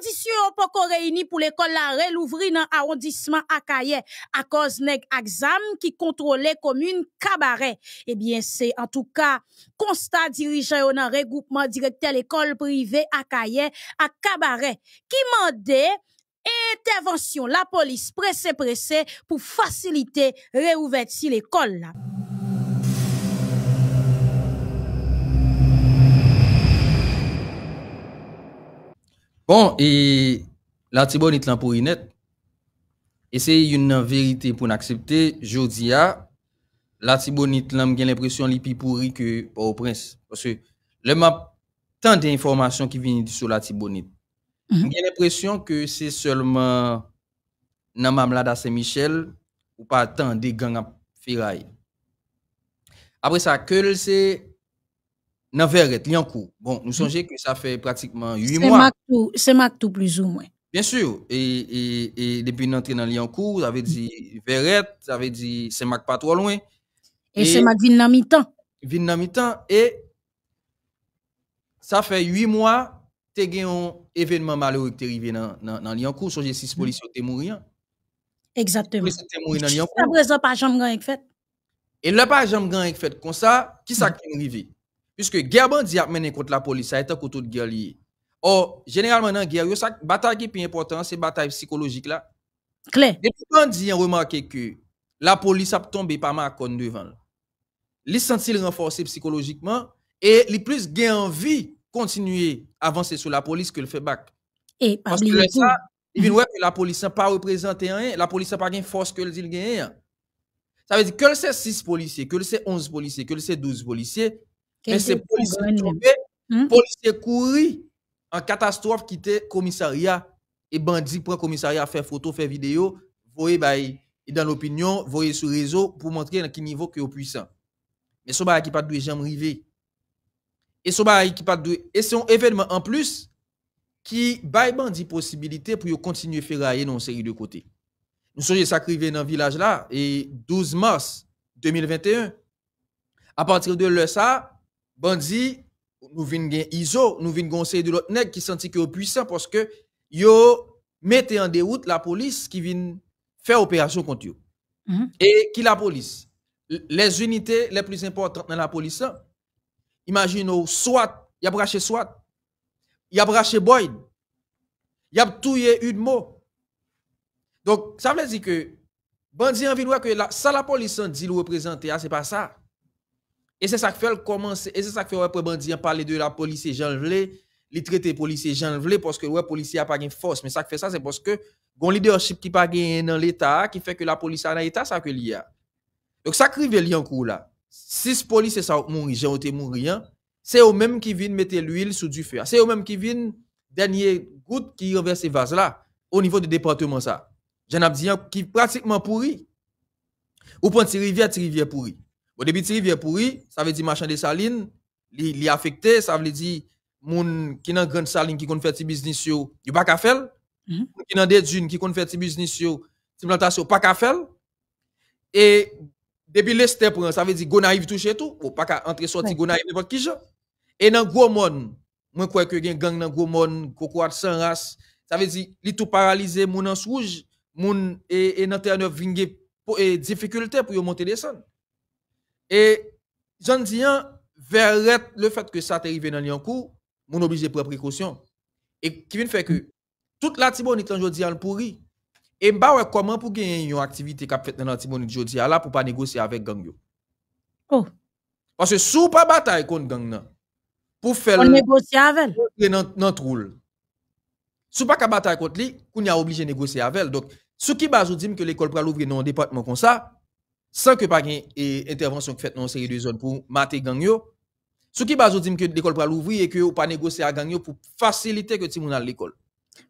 Conditions pour qu'on pour l'école la relouvri dans arrondissement à Caye à cause d'un examen qui contrôlait commune cabaret. Eh bien, c'est en tout cas constat dirigeant dans regroupement directeur l'école privée à Caye à cabaret qui mandait intervention la police pressée pressée pour faciliter réouverture l'école. Bon, et la tibonite l'a pour net. Et c'est une vérité pour accepter. Je dis tibonite l'antibonite j'ai l'impression li plus pourri que au prince. Parce que le map, tant d'informations qui viennent sur la Mm -hmm. J'ai l'impression que c'est seulement dans à Saint-Michel ou pas tant de gangs à ferraille. Après ça, que c'est dans verrette lien bon nous mhm. sommes que ça fait pratiquement 8 mois c'est mac tout plus ou moins bien sûr et e, e, depuis et depuis dans lien cour ça veut dire verrette ça dit dit c'est mac pas trop loin et c'est mac vient dans mi-temps et ça fait huit mois tu as eu un événement malheureux qui est arrivé dans dans lien cour que j'ai six mhm. policiers tu es hein. exactement mais c'est mort dans lien fait et le pas jambes est fait comme ça qui ça mhm. qui arrivé Puisque guerre bandit a mené contre la police, ça a un contre de guerre Or, généralement, dans la guerre, la bataille qui est plus importante, c'est la bataille psychologique. là. Claire. ont remarqué que la police a tombé par con devant. Ils sont renforcés psychologiquement et les plus gain envie continuer à avancer sur la police que le fait bac. Et Parce que ça, mm-hmm. la police n'a pas représenté rien, la police n'a pas une force que le dit Ça veut dire que c'est 6 policiers, que le c'est 11 policiers, que le c'est 12 policiers, mais c'est policier qui policiers hmm? policier couru en catastrophe qui le commissariat et bandit prend commissariat faire photo, faire vidéo, voyez bah, dans l'opinion, voyez sur réseau pour montrer dans quel niveau que sont puissant. Mais ce qui pas de jambes Et ce qui pas de et c'est un événement en plus qui bail bandit possibilité pour continuer à faire dans une série de côtés. Nous sommes arrivés dans un village là et 12 mars 2021. À partir de là, bandi, nous venons gen ISO, nous venons conseiller de l'autre nèg qui senti que puissant parce que yo mettez en déroute la police qui vient faire opération contre eux. Mhm. Et qui la police? Les unités les plus importantes dans la police, hein? imaginez soit, y a braché soit, il a braché Boyd, il a touillé mot. Donc, ça veut dire que envie en que la, ça la police dit le représenter, hein, c'est pas ça. Et c'est ça qui fait commencer, et c'est ça qui fait après bandit parler de la police et Jean Vlé, les traiter policiers Jean Vlé parce que ouais policier a pas une force, mais ça qui fait ça c'est parce que le leadership qui pas gagné dans l'état qui fait que la police a dans l'état ça que y Donc ça crive lié en cours là. Six policiers ça mourir, j'ai été mourir, hein. c'est eux mêmes qui viennent mettre l'huile sous du feu. C'est eux mêmes qui viennent dernier goutte qui renverse vases là au niveau du département ça. j'en a dit hein, qui pratiquement pourri. Ou prendre rivière, rivière pourri. Au début, de rivière pourri, ça veut dire marchand de saline, li, li affecté, ça veut dire moun qui nan grande saline qui connaît faire petit business yo, yo pas qu'à faire. Mhm. Qui nan des dunes qui connaît faire petit business yo, ti plantation pas ka fèl. Et depuis l'est prend, ça veut dire Gonaïve touche tout, ou pas qu'à entrer sorti Gonaïve n'importe qui je? Et dans gros monde, moi crois que gen gang nan gros monde, cocoat sans race, ça veut dire li tout paralysé moun en rouge, moun et et dans terre vingé difficulté pour monter descendre. Et j'en dis, vers le fait que ça arrivé dans Lyoncourt, mon obligé de prendre précaution. Et qui vient faire que toute la Tibonite aujourd'hui elle pourri. Et bah comment pour gagner une activité qu'a fait dans la Tibonite aujourd'hui là pour pas négocier avec gang yo. Oh. Parce que sous pas bataille contre gang nan, pour faire on négocier avec notre rôle. Sous pas bataille contre lui, qu'on a obligé de négocier avec Donc, ce qui base dit que l'école va l'ouvrir dans un département comme ça, sans que pas d'intervention e intervention qui fait dans une série de zones pour mater gang yo. Ce qui base dit que l'école va l'ouvrir et que ou pas négocier à gang pour faciliter que tout le monde à l'école.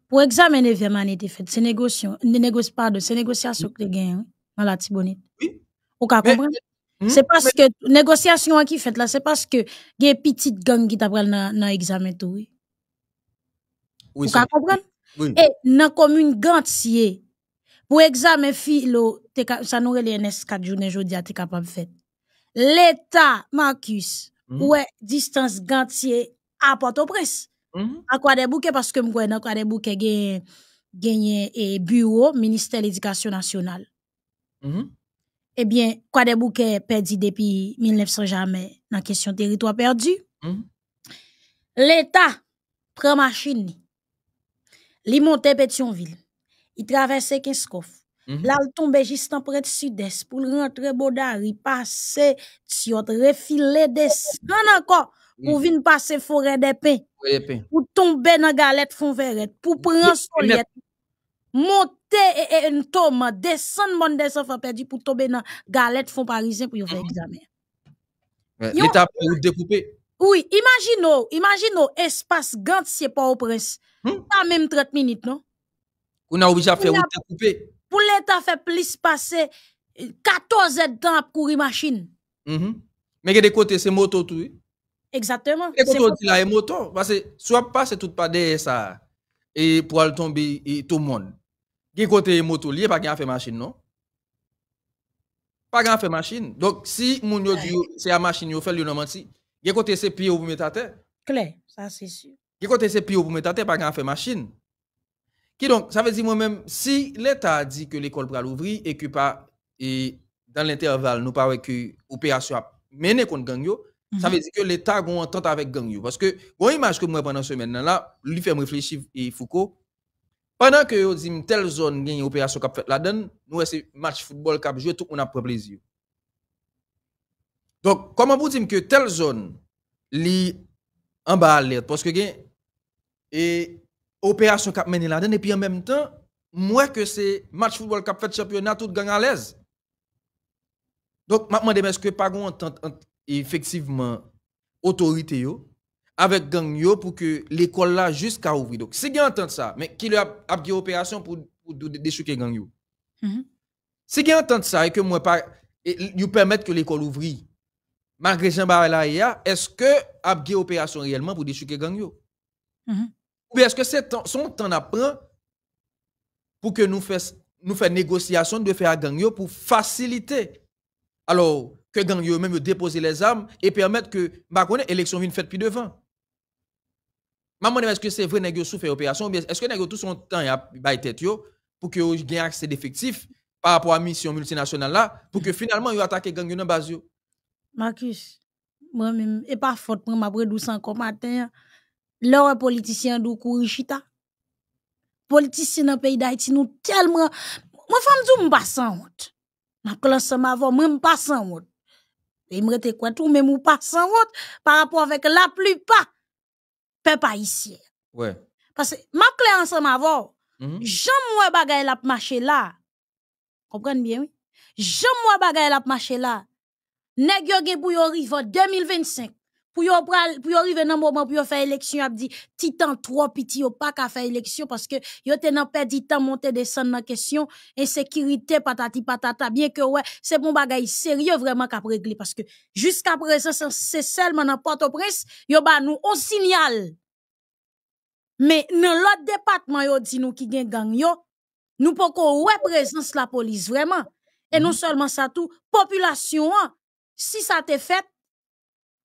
Pour examen 9e fait, c'est négociation, ne négocie pas de c'est négociation que gagne hein, dans la Tibonite. Oui. Ou ka comprendre? Hmm, c'est parce que négociation qui fait là, c'est parce que il y a petite gang qui t'a dans dans examen tout. Oui. Ou ka Et dans commune Gantier pour examen philo ça nous les NS 4 journées a t'es capable faire L'État, Marcus, mhm. ouais, distance gantier à Port-au-Prince. Mhm. À quoi des bouquet parce que moi dans quoi des bouquet gagne et bureau ministère de l'éducation nationale. Mhm. Eh bien, quoi des bouquet perdu depuis 1900 jamais dans question territoire perdu. L'État prend machine. Li monte Pétionville. Il traverse Kinskoff Mhm. Là, il tombait juste en près de sud-est pour rentrer Bodari, passer, on refiler des mhm. encore pour mhm. venir passer forêt des pins. pour tomber dans galette fond verrette, pour prendre soliette, monter et, une tombe, descendre mon la pour tomber dans galette fond parisien pour faire examen. l'étape pour découper. Oui, imaginez, imaginez, espace gantier pas au prince. Hmm? Pas même 30 minutes, non? On a obligé fait faire de découper pour l'État fait plus passer 14 ans pour courir machine. Mm Mais il des côtés, c'est moto tout. Exactement. Et côtés on là, c'est moto. Parce que soit passe tout pas des ça et pour aller tomber tout le monde. Qui côté moto, il n'y a pas grand fait machine, non? Pas grand fait machine. Donc si mon yo c'est la machine, il y le un moment côté c'est pire pour vous mettez à terre. clair ça c'est sûr. Qui côté c'est pire pour vous mettez à terre, pas grand fait machine. Qui donc, ça veut dire moi-même, si l'État dit que l'école va l'ouvrir et que pas, et dans l'intervalle, nous parlons que l'opération menée mené contre gang, ça mhm. veut dire que l'État a une entente avec gang. Parce que, bon image que moi pendant ce semaine là, lui fait réfléchir et Foucault, pendant que vous dites telle zone gagne opération qui fait la donne, nous c'est match football qui joué, tout le monde a pris plaisir. Donc, comment vous dites que telle zone, li en bas l'aide parce que et opération a mené là-dedans et puis en même temps moi que c'est match football qui a fait championnat tout gang à l'aise. Donc maintenant, est-ce que pas entente effectivement autorité avec gang pour que l'école là jusqu'à ouvrir. Donc si gagne entente ça mais qui a a opération pour pour déchouquer gang yo. Mm-hmm. Si gagne entente ça et que moi pas permettre que l'école ouvre malgré Jean e est-ce que a opération réellement pour déchouquer gang yo? Mm-hmm. Ou est-ce que c'est son temps d'apprendre pour que nous fassions nous négociation de faire à gang pour faciliter alors que gang même déposer les armes et permettre que l'élection bah, connaît élection vienne faite plus devant maman est-ce que c'est vrai que sous fait opération ou bien est-ce que nèg tout son temps a bail tête pour que gagne accès d'effectifs par rapport à mission multinationale là pour que finalement yo attaquez gang dans base Marcus moi même et pas faute moi m'a encore matin Là, un politicien d'où courir chita. Politicien dans pays d'Haïti, nous tellement. Moi, femme, je pas sans honte. Dans classe, avant, moi, je pas sans honte. Et me rete quoi tout, même ou pas sans honte par rapport avec la plupart peuple haïtien. Ouais. Parce que, ma clé ensemble avant, jamais moi bagaille la marché là. Comprenez bien, oui? Jamais moi bagaille la marché là. Nèg yo gen pou yo rive 2025. Pour yo pral, pour yo arriver dans moment pour yo faire élection, a dit titan trop petits yo pas qu'à faire élection parce que yo t'es tant de temps monter descendre dans question insécurité patati patata bien que ouais, c'est bon bagay sérieux vraiment qu'à régler parce que jusqu'à présent c'est seulement dans Port-au-Prince, yo ba nous on signal. Mais dans l'autre département yo dit nous qui gen gang yo, nous pouvons qu'on ouais présence la police vraiment. Et non mhm. seulement ça tout, population hein. si ça te fait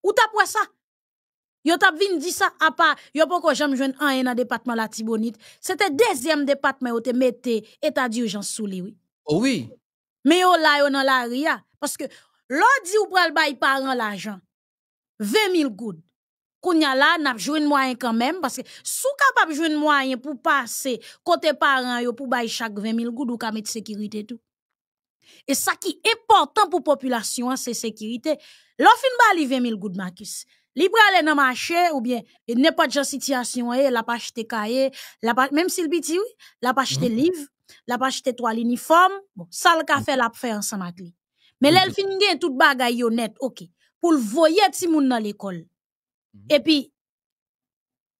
ou t'as pour ça? Yo t'as vin dit ça à part, yo pas encore jamais joué un dans département la C'est C'était deuxième département où tu mets l'état d'urgence sous lui. Oh oui. Mais yo là, yo dans la ria. Parce que l'ordi ou pral bay paran l'argent, 20 000 goud. Kounya là, n'a pas joué moyen quand même. Parce que sou capable de jouer moyen pour passer côté parent pour bay chaque 20 000 goud ou ka de sécurité tout. Et ça qui est important pour la population, hein, c'est la sécurité. L'offre va balle 20 000 gouttes, Marcus. Libre aller dans le marché, ou bien, il n'est pas de situation, il eh, n'a pas acheter cahier, pas, même s'il petit, il n'a pas acheté livre, livre, il n'a pas acheter mhm. toile uniforme, bon, ça le café, mhm. la fait faire ensemble avec lui. Mais l'elle mhm. fin gagne tout bagay honnête, ok, pour le voyer si moun dans l'école. Et puis,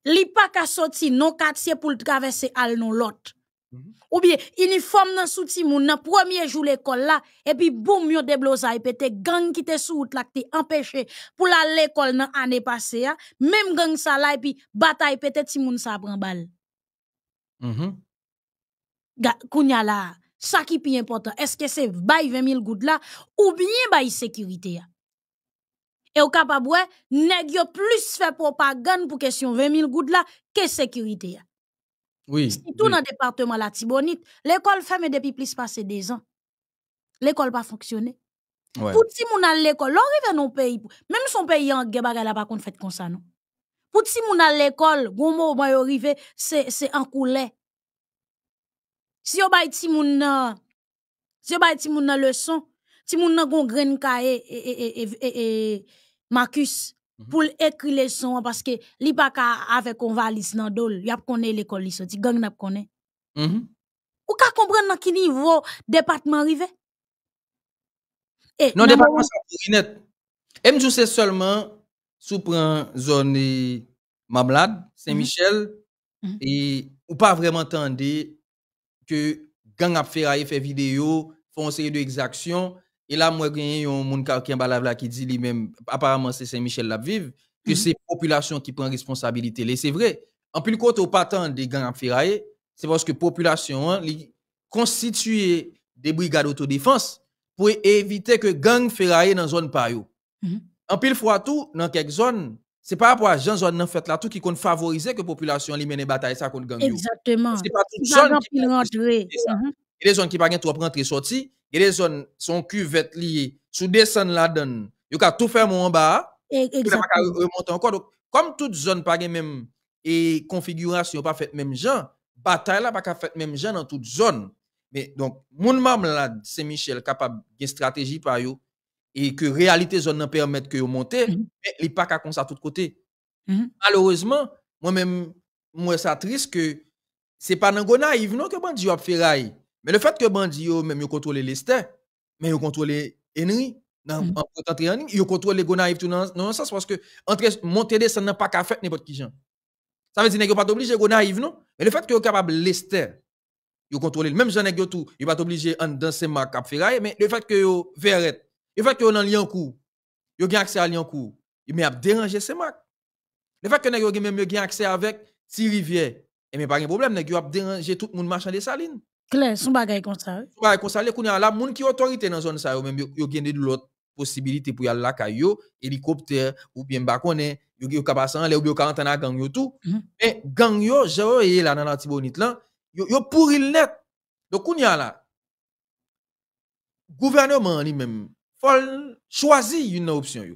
li pas qu'à sortir non quartier pour traverser à l'autre. Mm-hmm. Ou bien, uniforme nan souti moun nan premier jour l'école là, et puis boum, yon déblosa et des gang qui te sous là, qui empêché pour aller à l'école dans année passée, hein. même gang ça là, et puis bataille peut ti moun sa pran balle. Mm -hmm. Kounya là, ça qui est important, est-ce que c'est 20 000 gouttes là, ou bien bay sécurité hein? Et au capable, nèg yo plus fait propagande pour question 20 000 gouttes là que sécurité hein? Oui. tout oui. dans le département la Tibonite, l'école ferme depuis plus de deux ans. L'école pas fonctionné. Ouais. Pour si moun aller l'école, l'on arrive dans un pays, même son pays en guerre, elle pas qu'on fait comme ça, non? Pour si moun aller l'école, bon mot, bon arrivé, c'est en coulé. Si on bay ti moun nan, si yo bay ti moun nan leçon, ti moun nan gon gren ka e, e, e, e, e, Marcus, Mhm. Pour écrire les sons, parce que li pas avec un valise dans dol, y a connaît l'école li sorti, gang n'a connaît. Mm -hmm. Ou ka comprendre dans quel niveau département arrivé? Eh, non, département ça pour net. Et me c'est seulement sous la zone Mablade, mhm. Saint-Michel mhm. et ou pas vraiment entendu que gang a fait fait vidéo, font une série d'exactions et là, moi, il y a un monde qui dit même apparemment, c'est Saint-Michel la vive, que mhm. c'est la population qui prend responsabilité. Et c'est vrai. En plus, quand au partant des gangs ferraillés, c'est parce que la population hein, constituée des brigades d'autodéfense pour éviter que gangs ferraillés dans la zone mhm. En plus, fois tout, dans quelques zones, c'est pas rapport à gens zone en fait là tout qui compte favoriser que la population mène mène bataille ça contre gangs. Exactement. C'est pas toute zone qui rentre. Il y a des zones qui pas trop zones son, son cuvette lié, sous descendre la donne, yo ka tout faire en bas, exactement. remonter encore. comme toute zone pas même et configuration pas fait même gens, bataille là pas fait même gens dans toute zone. Mais donc mon mam c'est Michel capable de stratégie par yo et que réalité zone ne permettre que de monter, mhm. mais il pas qu'à ça tout côté. Mhm. Malheureusement, moi même moi ça triste que c'est pas dans naïf non que Dieu a fait mais le fait que Bandi, même, il contrôle Lester, mais ils contrôle Henry, dans mm. ils contrôlent Gonaïve, tout dans non sens parce que entre monter ça n'a pas qu'à faire n'importe qui Ça veut dire qu'ils pas obligé Gonaïve, non, mais le fait que capable Lester contrôle le même gens de tout, il pas obligé en danser ma cap ferraille mais le fait que yo verret, le fait que yo dans Liancourt, yo gain accès à Liancourt, mais a dérangé ces marques. Le fait que vous avez même yo gain accès avec rivière et mais pas de problème vous a dérangé tout le monde marchand des salines claire, son bagay kon sa ou? Son bagay kon sa ou, le kounen ala, moun ki otorite nan zon sa ou, menm yo, yo gen de lout posibilite pou yal laka yo, helikopter, ou bien bakone, yo gen yo kapasan, le ou bi yo karantana gang yo tou, mm -hmm. gang yo, jè yo ye la nan antibonit lan, yo, yo pourril net. Do kounen gouvernement ni même fol chwazi yon option, opsyon yo.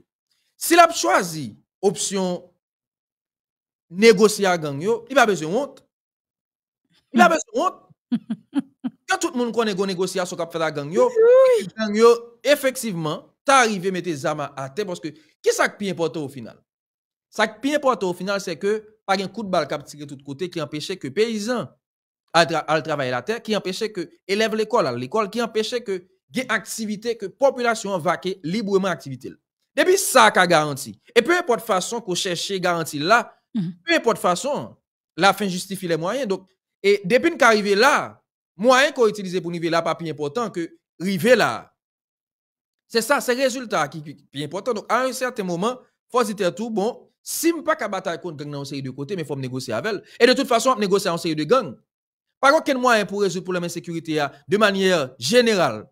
Si la chwazi opsyon negosya gang yo, li ba bezon ont, li ba mhm. bezon ont, quand tout le monde connaît une négociation qui a fait la gang, yo, tu yo, effectivement, à mettre tes armes à terre parce que qui ce qui est important au final? ce qui est important au final, c'est que pas un coup de balle qui a tiré de qui empêchait que paysans travaillent à la terre, qui empêchait que élève l'école à l'école, qui empêchait que les activités que population vaquer librement activité. Depuis ça qu'a garanti. Et peu importe façon qu'on cherche garantie là, mhm. peu importe façon, la fin justifie les moyens. Donc et depuis qu'on arrive là, moyen qu'on utilise pour arriver là pas plus important que arriver là. C'est ça, c'est le résultat qui est plus important. Donc, à un certain moment, faut dire tout, bon, si je pas qu'à bataille contre gang dans une série de côté, mais faut négocier avec elle. Et de toute façon, négocier en série de gang. Par aucun moyen pour résoudre le problème de sécurité hein, de manière générale,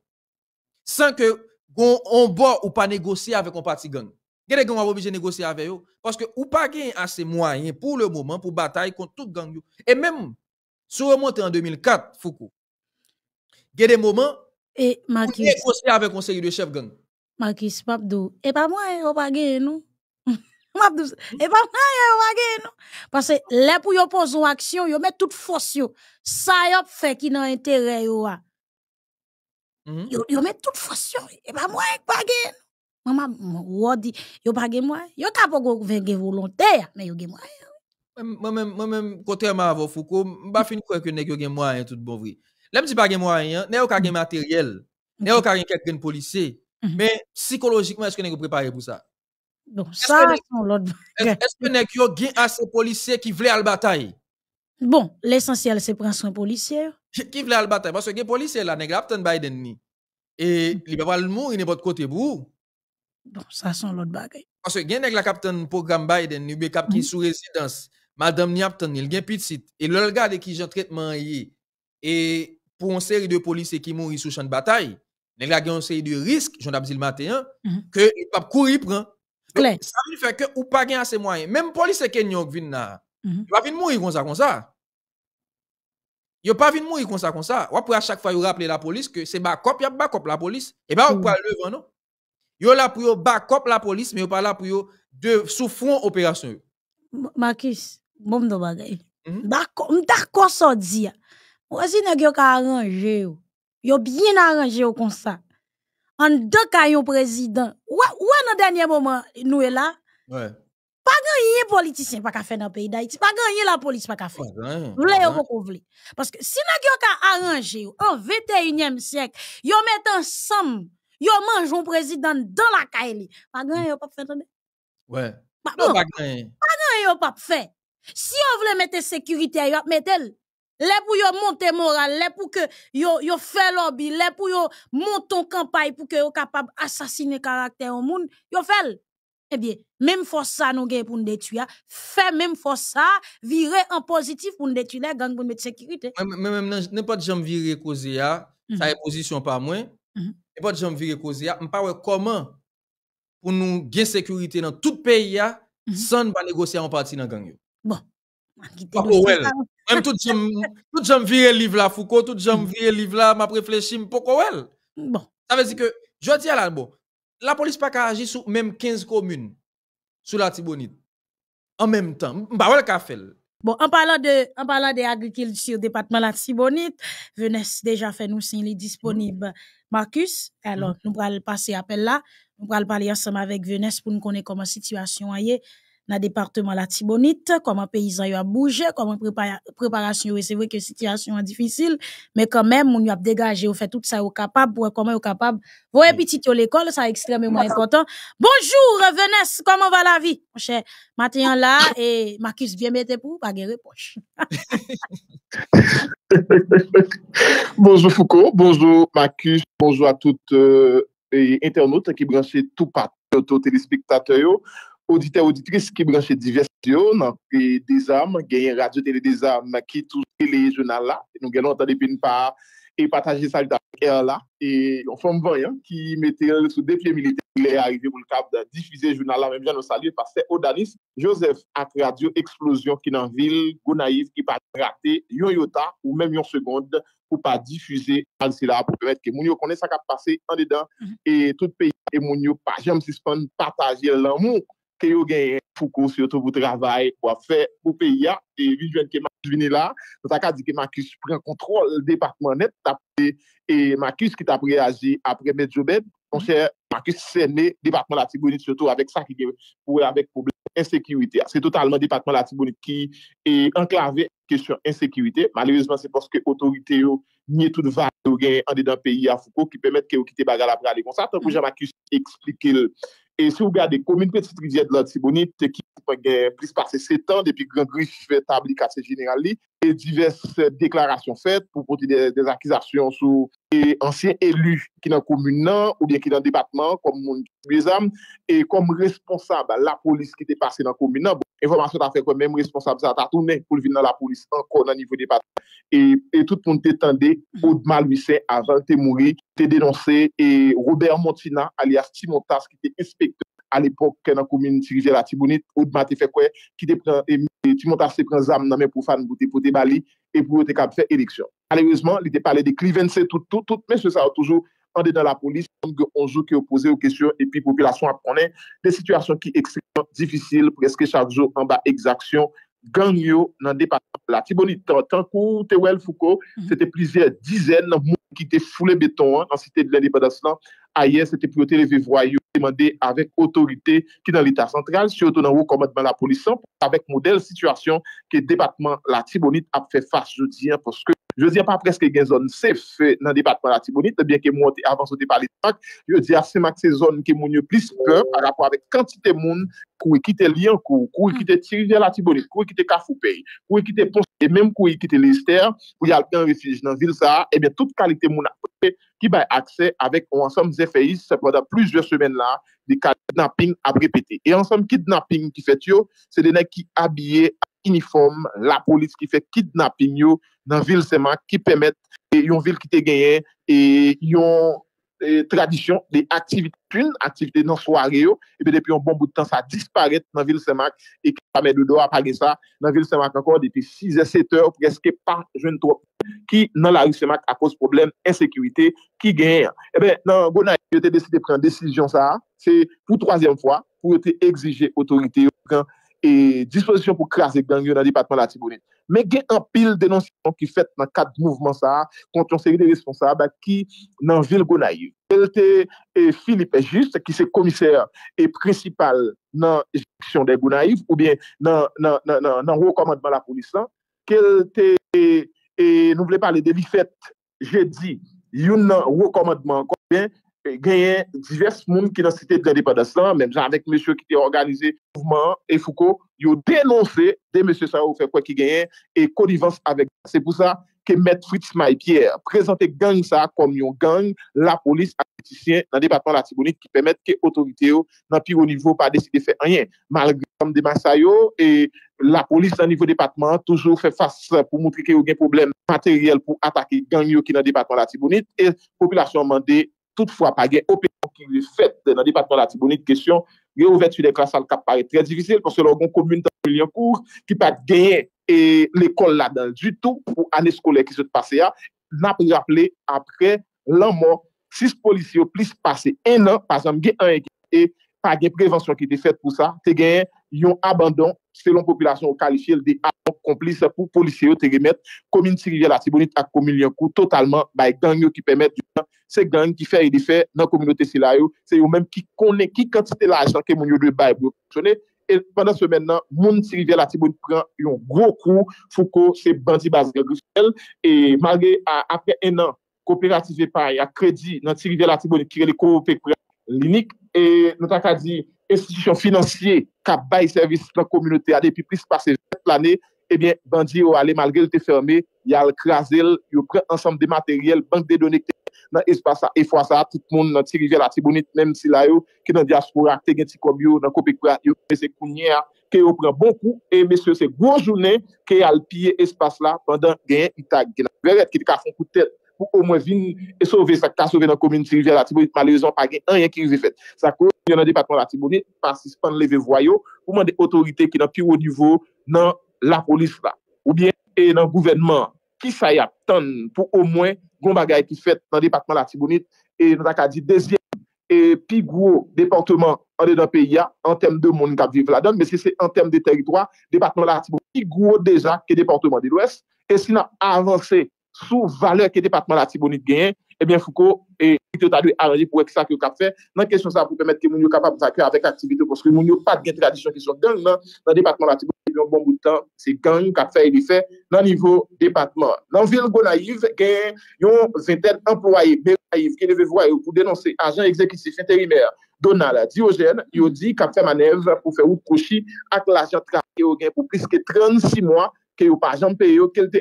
sans que on, on boit ou pas négocier avec un parti gang. Quel gang va obligé négocier avec eux parce que ou pas assez assez moyens pour le moment pour bataille contre toute gang. Et même si vous remontez en 2004, Foucault, il y a des moments et vous avez avec conseil de chef gang. Marquis Pabdou, et eh pas ben, moi, eh, on pas gagné, non? Mabdou, et eh pas ben, moi, on pas gagné, non? Parce que là, pour y poser une action, vous met toute force, Ça vous fait qui n'a intérêt, yon. Ah. Mm-hmm. Yon, yon met toute force, Et pas ben, moi, on pas gagné, Maman, ne sais pas gagné, moi. Yon pas gagné volontaire, mais yon gagné, moi. Mwen men, mwen men, kote ma avon foko, mba fin kwe ke negyo gen mwanyen tout bon vri. Lem di pa gen mwanyen, ne yo ka gen materyel, ne yo ka gen ket gen polise, mhm. men psikologikman eske negyo prepare pou sa? Non, sa son lot bagay. Eske negyo gen ase polise ki vle al batay? Bon, l'esensyal se prenson polisye. Ki vle al batay, panso gen polise la, negyo aptan Biden ni. E mhm. li bewa l moun, yon e bot kote bou. Non, sa son lot bagay. Panso gen negyo kapten program Biden, yon be kap ki mhm. sou rezidansi. madame y y un petit. Et le site. gars qui j'ai un traitement et pour une série de qui qui mouri champ de bataille il y a une série de risques je dap matin hein, mhm. que mm -hmm. il courir pap ça veut dire que ou pas gain assez moyens. Même les policiers qui vient là, mhm. il va venir mourir comme ça comme ça. Il pas venir mourir comme ça comme ça. Ou à chaque fois il rappeler la police que c'est backup, il y a backup la police. Et eh ben parle pas vent non. Yo là pour backup la police mais yo pas pour de front opération. Marquis, bon de bagay. D'accord, d'accord, ça dit. Ou si nèg yo ka arrange yo. Yo bien arrangé au comme ça. En deux cas yon président. Ou en dernier moment, nous est là. Ouais. Pas gagné politicien pas ka faire dans pays d'Haïti. Pas gagné la police pas ka faire. Ouais, Vle yon ouais. Parce que si nèg yo ka arrange en 21 e siècle, yo met ensemble, yo mange un président dans la caille Pas gagné yo pas fait. Ouais. Pas gagné. Pas gagné yo pas fait. Si on voulait mettre sécurité, on mettre elle. Les pour yo monter moral, les pour que yo fait lobby, les pour yo monter campagne pour que yon capable assassiner caractère au monde, yo fait. Eh bien, même force ça nous gagne pour nous détruire, fait même force ça virer en positif pour nous détruire la gang pour mettre sécurité. Mais même de gens virer cause ça mhm. est position pas moins. Mhm. de gens virer cause ya, pas comment pour nous gagner sécurité dans tout pays mhm. sans pas négocier en partie dans gang Bon, Pokowel. Ah, oh, tout jom, tout jom vire livre la Foucault, tout le mm. livre livre la, ma réfléchi pourquoi Bon. Ça veut dire que, je dis à la, bon, la police pas qu'à agir sur même 15 communes, sur la Tibonite. En même temps, bah ouais, le Bon, en parlant de, en parlant de agriculture, département la Tibonite, Venesse déjà fait nous signer mm. disponible. Marcus, mm. alors, nous allons passer appel là, nous allons parler ensemble avec Venesse pour nous connaître comment situation est département département la Tibonite, comment paysan y a bougé comment préparation C'est vrai que situation situation est mais quand quand on y même, on a fait tout ça, on capable comment Comment capable mm. yo kapab, l'école, ça ça l'ekol, important. Bonjour, Venesse, Comment va la vie Mon cher matin là et Marcus, bien mette pour pas bonjour Foucault, bonjour Marcus, bonjour à toutes les euh, internautes qui branchent tout partout, tous les téléspectateurs auditeurs auditrices qui branchent diverses dans des âmes, des radio télé des âmes qui touchent les journaux là. Nous avons entendu une part et partager ça là. Et on fait un voyant qui mettait sous des pieds militaires. Il est arrivé pour le cap de diffuser le journal là. Même nous saluer parce que Odanis Joseph a radio explosion qui est dans ville, Gonaïve qui pas raté, yon yota ou même yon seconde pour pas diffuser là pour permettre que Mounio connaissent ça qui a passé en dedans mm-hmm. et tout le pays et Mounio pas jamais suspendre, partager l'amour que vous gagnez Foucault sur surtout pour travail, pour faire, pour payer. Hein. Et lui, jeune que Marcus venu là, ça avez dit que Marcus prend contrôle du département net. Et Marcus qui t'a réagi après Medjobed, mon cher Marcus, c'est né département Latibonite, surtout avec ça qui est pour avec problème insécurité. C'est totalement département Latibonite qui est enclavé question insécurité. Malheureusement, c'est parce que l'autorité nie toute valeur en dedans pays à Foucault qui permet que vous quittez bagarre après aller comme ça. Tant que mm. Jean-Marcus explique E se ou gade komini pwet si trijèd lò di Sibouni, te ki pwè gè blis pa se setan, depi grandri fè tabli kase jine al li, E divers deklarasyon fet pou poti de akizasyon sou ansyen elu ki nan komune nan ou bien ki nan debatman kom moun ki mbezame. E kom responsable la polis ki bon, te pase nan komune nan. E voman sou ta fe kwen men responsable sa tatou men pou vin nan la polis ankon nan nivou debatman. E tout moun te tende Oudman Luiset avan te mouri, te denonse, e Robert Montina alias Timontas ki te uspekte. al epok ke nan koumine sirivye la tibounit, ou d'ma te fe kwe, ki te monta se pren zam nan men pou fan bouti pou te bali, e pou te kap fe eliksyon. Halewezman, li te pale de klivense tout tout tout, men se sa yo toujou ande dan la polis, anjou ki yo pose ou kesyon, epi populasyon ap ronè, de situasyon ki ekstreman difisil, preske chakjou anba eksaksyon, gangyo nan de patan la tibounit. Tan kou te wel fouko, se te plizye dizen nan moun ki te foule beton an, ansite de lè di padas nan, ayer se te prote le vevoye ou te mande avek otorite ki nan lita sentral se yo tonan wou komatman la polisan avek model situasyon ke debatman la Tibonit ap fe fase, je diyan poske, je diyan pa preske gen zon sef nan euh, debatman la Tibonit, ebyen ke moun avansote pali tak, je diyan se mak se zon ke moun yo plis pe, a rapor avek kantite moun kou e kite liyan kou kou e kite tirivye la Tibonit, kou e kite kaf ou pe, kou e kite ponse, e menm kou e kite lister, kou ya alken refij nan vil sa, ebyen tout kalite moun ap prepe qui a accès avec des ensemble pendant plusieurs semaines là, des kidnapping à répéter. Et ensemble kidnapping qui fait yo, c'est des gens qui habillés uniforme, la police qui fait kidnapping yo dans ville Sema qui permettent et yon ville qui te gagne et yon tradition des activités activités activité non soirée et puis depuis un bon bout de temps ça disparaît dans la ville Saint-Marc et qui permet de parler de ça dans la ville Saint-Marc encore depuis 6 et 7 heures presque pas jeune trop qui dans la rue Saint-Marc à cause problème insécurité qui gagne et eh ben non bon décidé de prendre décision c'est pour troisième fois pour être exigé autorité prendre e disposisyon pou kras ekdang yo nan dipatman la tibounen. Me gen an pil denonsyon ki fet nan kat mouvman sa, kont yon seri de responsab a ki nan vil Gounaïv. Kel te Filip e Ejist, ki se komisèr e prinsipal nan ejeksyon de Gounaïv, ou bien nan wakomadman la polisan, kel te, e, e, nou ble parle de li fet, je di, yon nan wakomadman konbyen, gagne divers monde qui dans cité de l'indépendance même avec monsieur qui a organisé mouvement et Foucault ils ont dénoncé des monsieur ça fait quoi qui gagne et connivence avec c'est pour ça que M. Fritz Maipierre présenté gang ça comme une gang la police politicien dans département la Tibonite qui permettent que autorité au plus niveau pas décider faire rien malgré comme des et la police au niveau département toujours fait face pour montrer qu'il y a problème matériel pour attaquer gang qui dans département la Tibonite et population mandé Toutefois, pas de opération qui est faite dans le département de la Tibonite. Question, réouverture des classes à l'école paraît très difficile parce que l'on commune dans le cours qui pas gagné et l'école là-dedans du tout pour année scolaire qui se passe là. N'a pas rappelé après l'an mort, six policiers plus passé un an, par exemple, un et pas de prévention qui était faite pour ça. tu gagné yon abandon, selon populasyon ou kalifiyel de abon komplise pou polisye yo te remet, komine Sirivye-Latibonit ak komil yon kou, totalman, bay gang yo ki pemet, se gang ki fè e di fè nan kominote sila yo, se yo menm ki konen ki kantite laj lan ke moun yo dwe bay bou konjone, e pandan semen nan moun Sirivye-Latibonit pran yon gro kou, fou ko se bandi bazil gen kousel, e magre apre en an, kooperatif ve pay, akredi nan Sirivye-Latibonit kire li kou fe kou ya linik, e notakadi institutions financière qui a service dans la communauté depuis plus de 20 eh bien, bandits ont allé malgré le fermé, il a crasé, ensemble des matériels, banque de données dans l'espace et tout le monde dans rivière la même si là, qui dans la diaspora, qui est dans le dans le qui et Monsieur c'est gros journée qui a le pied espace là pendant qu'il a pou ou mwen vin e sove sa ka sove nan komine si rive la Tibonite, malè yon pa gen an yon ki rive fet. Sa kou, yon nan departement la Tibonite, pa sispan leve voyo, pou mwen de otorite ki nan pi ou nivou nan la polis la. Ou bien, e nan gouvenman ki sa y ap ton pou ou mwen goun bagay ki fet nan departement la Tibonite e nan tak a di dezyen e pi gwo departement an de nan peya, an tem de moun kap di vladan, meske se an tem de teritwa departement la Tibonite, pi gwo deja ki departement di lwes, e si nan avanse sous valeur que le département de la Tibonite gagne, eh bien, Foucault et tout a dû arranger pour ça que vous fait. Dans la question, ça pour permettre que vous soyez capable de avec l'activité, parce que vous n'avez pas de tradition qui sont hein. dans le département de la Tibonite, un bon bout de temps, c'est gang qui a fait et fait dans le niveau département. Dans la ville de Gonaïve, il y a 20 employés qui ne voir pour dénoncer agent exécutif intérimaire. Donald Diogène, il dit a fait manœuvre pour faire outre couche avec l'agent travail pour plus que 36 mois que n'a pas jamais payé,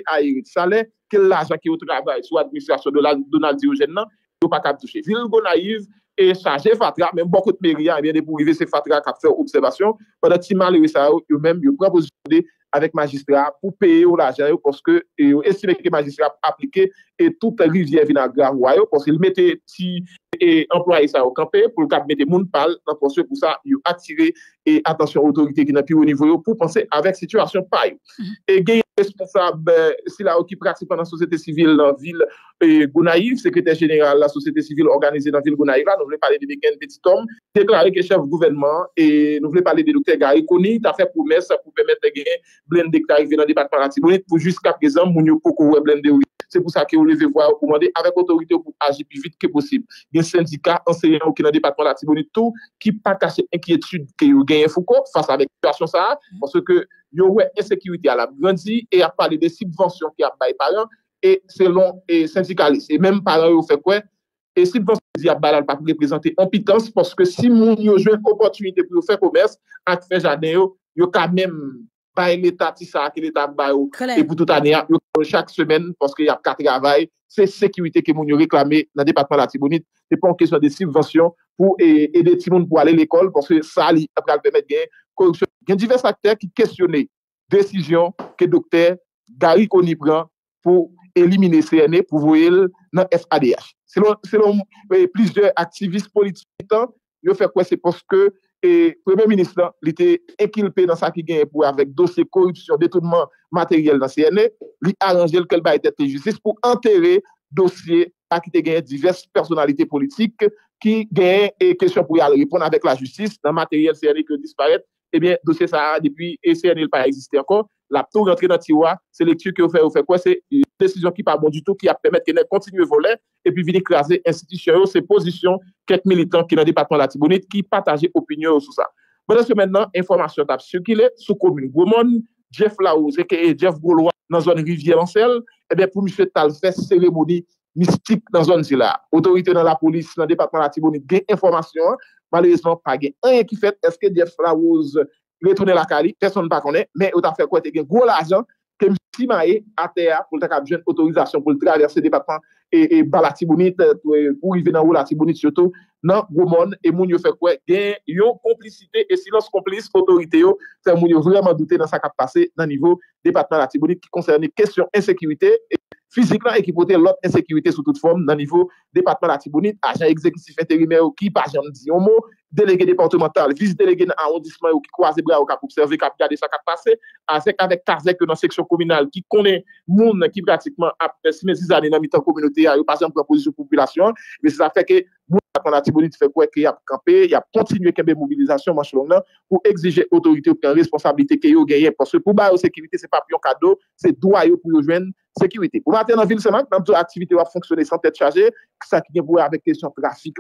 a de salaire. ke l ajan ki yo tou nabay sou administrasyon do la donaldi ou jen nan, yo pa kap touche. Vil go na yiv, e chanje fatra, menm bokout me riyan, menm pou rive se fatra kap fè observation, padat timal yo sa yo, yo menm yo propozide avèk magistra pou peye yo l ajan yo, poske yo esime ki magistra aplike e touta rivye vina granwayo, poske l mette ti... e employe sa yo kampe, pou l'kap mette moun pal, nan porsye pou sa yo atire, e atensyon autorite ki nan pi ou nivoyo, pou panse avek situasyon pay. Mm-hmm. E gen yon responsab, sila o ki praksi pan nan sosete sivil nan vil Gounaïv, sekretèr jeneral la sosete sivil organize nan vil Gounaïva, nou vle pale de Mekène Petiton, deklare ke chèv gouvernement, nou vle pale de Dr. Gaye Koni, ta fè pou mè sa pou pèmète gen blende dekta yon vle nan debat parati. Koni pou jiska prezant moun yo pokou ou blende de wè. Se pou sa ke ou leve vwa ou pou mande avèk otorite ou pou aji pi vit ke posib. Gen sindika, e anseyen ou ki nan depatman la Timonitou, ki patache enki etude ke ou genye foko, fasa avèk kipasyon sa a, pwoswe ke yon wè ensekirite alab. Gwendi, e ap pale de sipvansyon ki ap baye palan, e selon, e sindikalise, e menm palan yo fèk wè, e sipvansyon ki ap balan pwak reprezenté anpitans, pwoswe ke si moun yo jwen opotunite pou yo fèk obès, ak fè janè yo, yo kamèm, par est Et pour toute année, chaque semaine, parce qu'il y a quatre travail, c'est sécurité que nous réclamons dans le département de la Tibonite. Ce n'est pas une question de subvention pour aider tout le monde pour aller à l'école, parce que ça, ça permet mettre de corrections. Il y a divers acteurs qui questionnent la décision que le docteur Gary Kony prend pour éliminer CNE pour vouer dans FADH. Selon, selon euh, plusieurs activistes politiques, ils fait quoi, c'est parce que et Premier ministre il était équipé dans sa qui pour avec dossier corruption, détournement matériel dans CNE, lui arranger lequel bail tête justice pour enterrer dossier à qui gagné diverses personnalités politiques qui gagnent et question pour y aller répondre avec la justice dans matériel CNE qui disparaît. et eh bien, dossier ça, depuis, et CNE n'a pas existé encore la tour rentrée dans tiroir, c'est lecture que quoi? C'est une décision qui pas bon du tout, qui a permettre continuer continuer à voler et puis venir écraser l'institution, ces positions, quelques militants qui dans le département de la Tibonite, qui partagent opinion sur ça. ce maintenant, information qu'il est sous commune Goumon, Jeff Laouz et Jeff Gaulois dans zone rivière en Et eh bien, pour M. Tal cérémonie mystique dans zone là. Autorité dans la police, dans le département de la Tibonite, gain information, malheureusement, pas gain. Un qui fait, est-ce que Jeff Laouze... Retrounen la kari, person nan pa konen, men ou ta fèk wè te gen gwo la ajan, kem si ma e atea pou lta kap jen otorizasyon pou ltraverse depatman e balati bonit, pou euh, rive nan wou lati bonit choto nan gwo mon, e moun yo fèk wè gen yo komplicite e silons komplis otorite yo, se moun yo zreman doute nan sa kap pase nan nivou depatman lati bonit, ki konserni kesyon insekuitè, fizik nan ekipote lot insekuitè sou tout form nan nivou depatman lati bonit, ajan ekzekisif ente rime yo ki pa jan diyon moun, délégué départemental, vice-délégué dans l'arrondissement qui croise les bras, qui observé, qui a ça qui a passé, avec Tazek dans la section communale, qui connaît monde qui pratiquement a passé mes années dans la communauté, il a passé en position population, mais ça fait que nous, on a Tibonite fait quoi qu'il a campé, il y a continué qu'il y ait mobilisation, pour exiger autorité ou responsabilité qu'il y a Parce que pour la sécurité, ce n'est pas plus un cadeau, c'est droit pour joindre sécurité. Pour maintenant, dans la ville, c'est que l'activité va fonctionner sans tête chargée, ça qui est pour avec question trafic,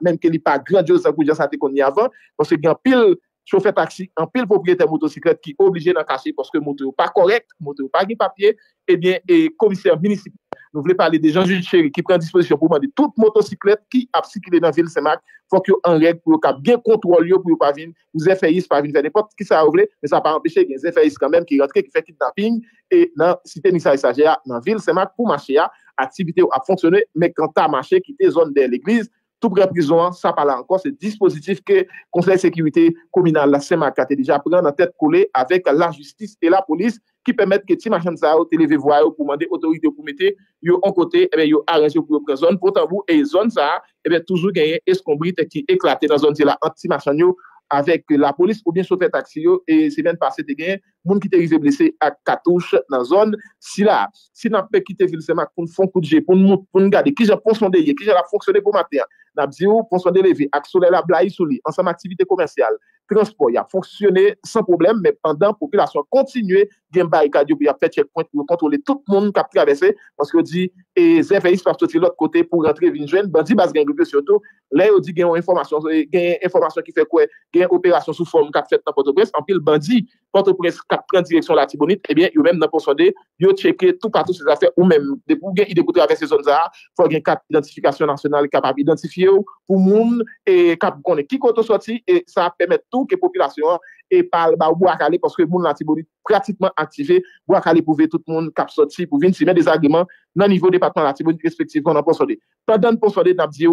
même qu'il n'est pas grandiose, ça qu'on y avait, avant, parce qu'il y a un pile chauffeur taxi, un pile propriétaire de moto qui est obligé d'en cacher parce que le moto n'est pas correct, le moto n'est pas du papier. et eh bien, et commissaire municipal, nous voulons parler des gens du chéri qui prennent disposition pour moi de toute motocyclette qui a bicyclé dans la ville, c'est maquin. Il faut qu'il y ait un règle pour qu'il y ait un contrôle lieu pour qu'il pas venu. Vous avez fait un ex n'importe qui, ça a mais ça n'a pas empêché. Il un quand même qui est qui fait kidnapping. Et dans la cité de Nisaïsagéa, dans la ville, c'est pour marcher. L'activité a fonctionné, mais quand tu marché, quittez zone de l'église. Tou pre prison, sa pala ankon, se dispositif ke konsey sekwite kominal la semak kate dija pren nan tet kole avek la justis e la polis ki pemet ke ti machan sa ou te leve voy ou pou mande otorite ou pou mete yo an kote yo a rej yo pou yo prezon. Potan pou e zon sa, ebe toujou genye eskombri te ki eklate nan zon di la anti-machan yo avek la polis ou bin sope taksi yo e se ben pase te genye moun ki te vise blese ak katouche nan zon si la, si nan pe ki te vise seman pou n'fon koutje, pou n'gade ki jan pon sondeye, ki jan la fonksyone pou mater nabzi ou, pon sonde leve, ak sole la bla yi soli, ansam aktivite komersyal, transport ya, fonksyone san problem, me pandan populasyon kontinue, gen bayi kadyo pou ya pwede chekpont pou yo kontrole tout moun kap travese, pwese yo di e zem feyis fap soti lot kote pou rentre vinjwen, bandi bas gen gripe soto, le yo di gen yon informasyon, e, gen yon informasyon ki fe kwe, gen yon operasyon sou form kap fet nan potopres, anpil bandi, potopres kap pren direksyon la tibonit, ebyen eh yo men nan pon sonde, yo cheke tout patou se zafen ou men, gen yon dekote avè se pour moun et cap connaît qui côté sorti et ça permet tout que population et le ba bois calé parce que moun la Tibonite pratiquement activé bois calé pour tout monde cap sorti pour venir mettre des arguments dans niveau département la Tibonite respectivement dans posodé pendant posodé n'a dit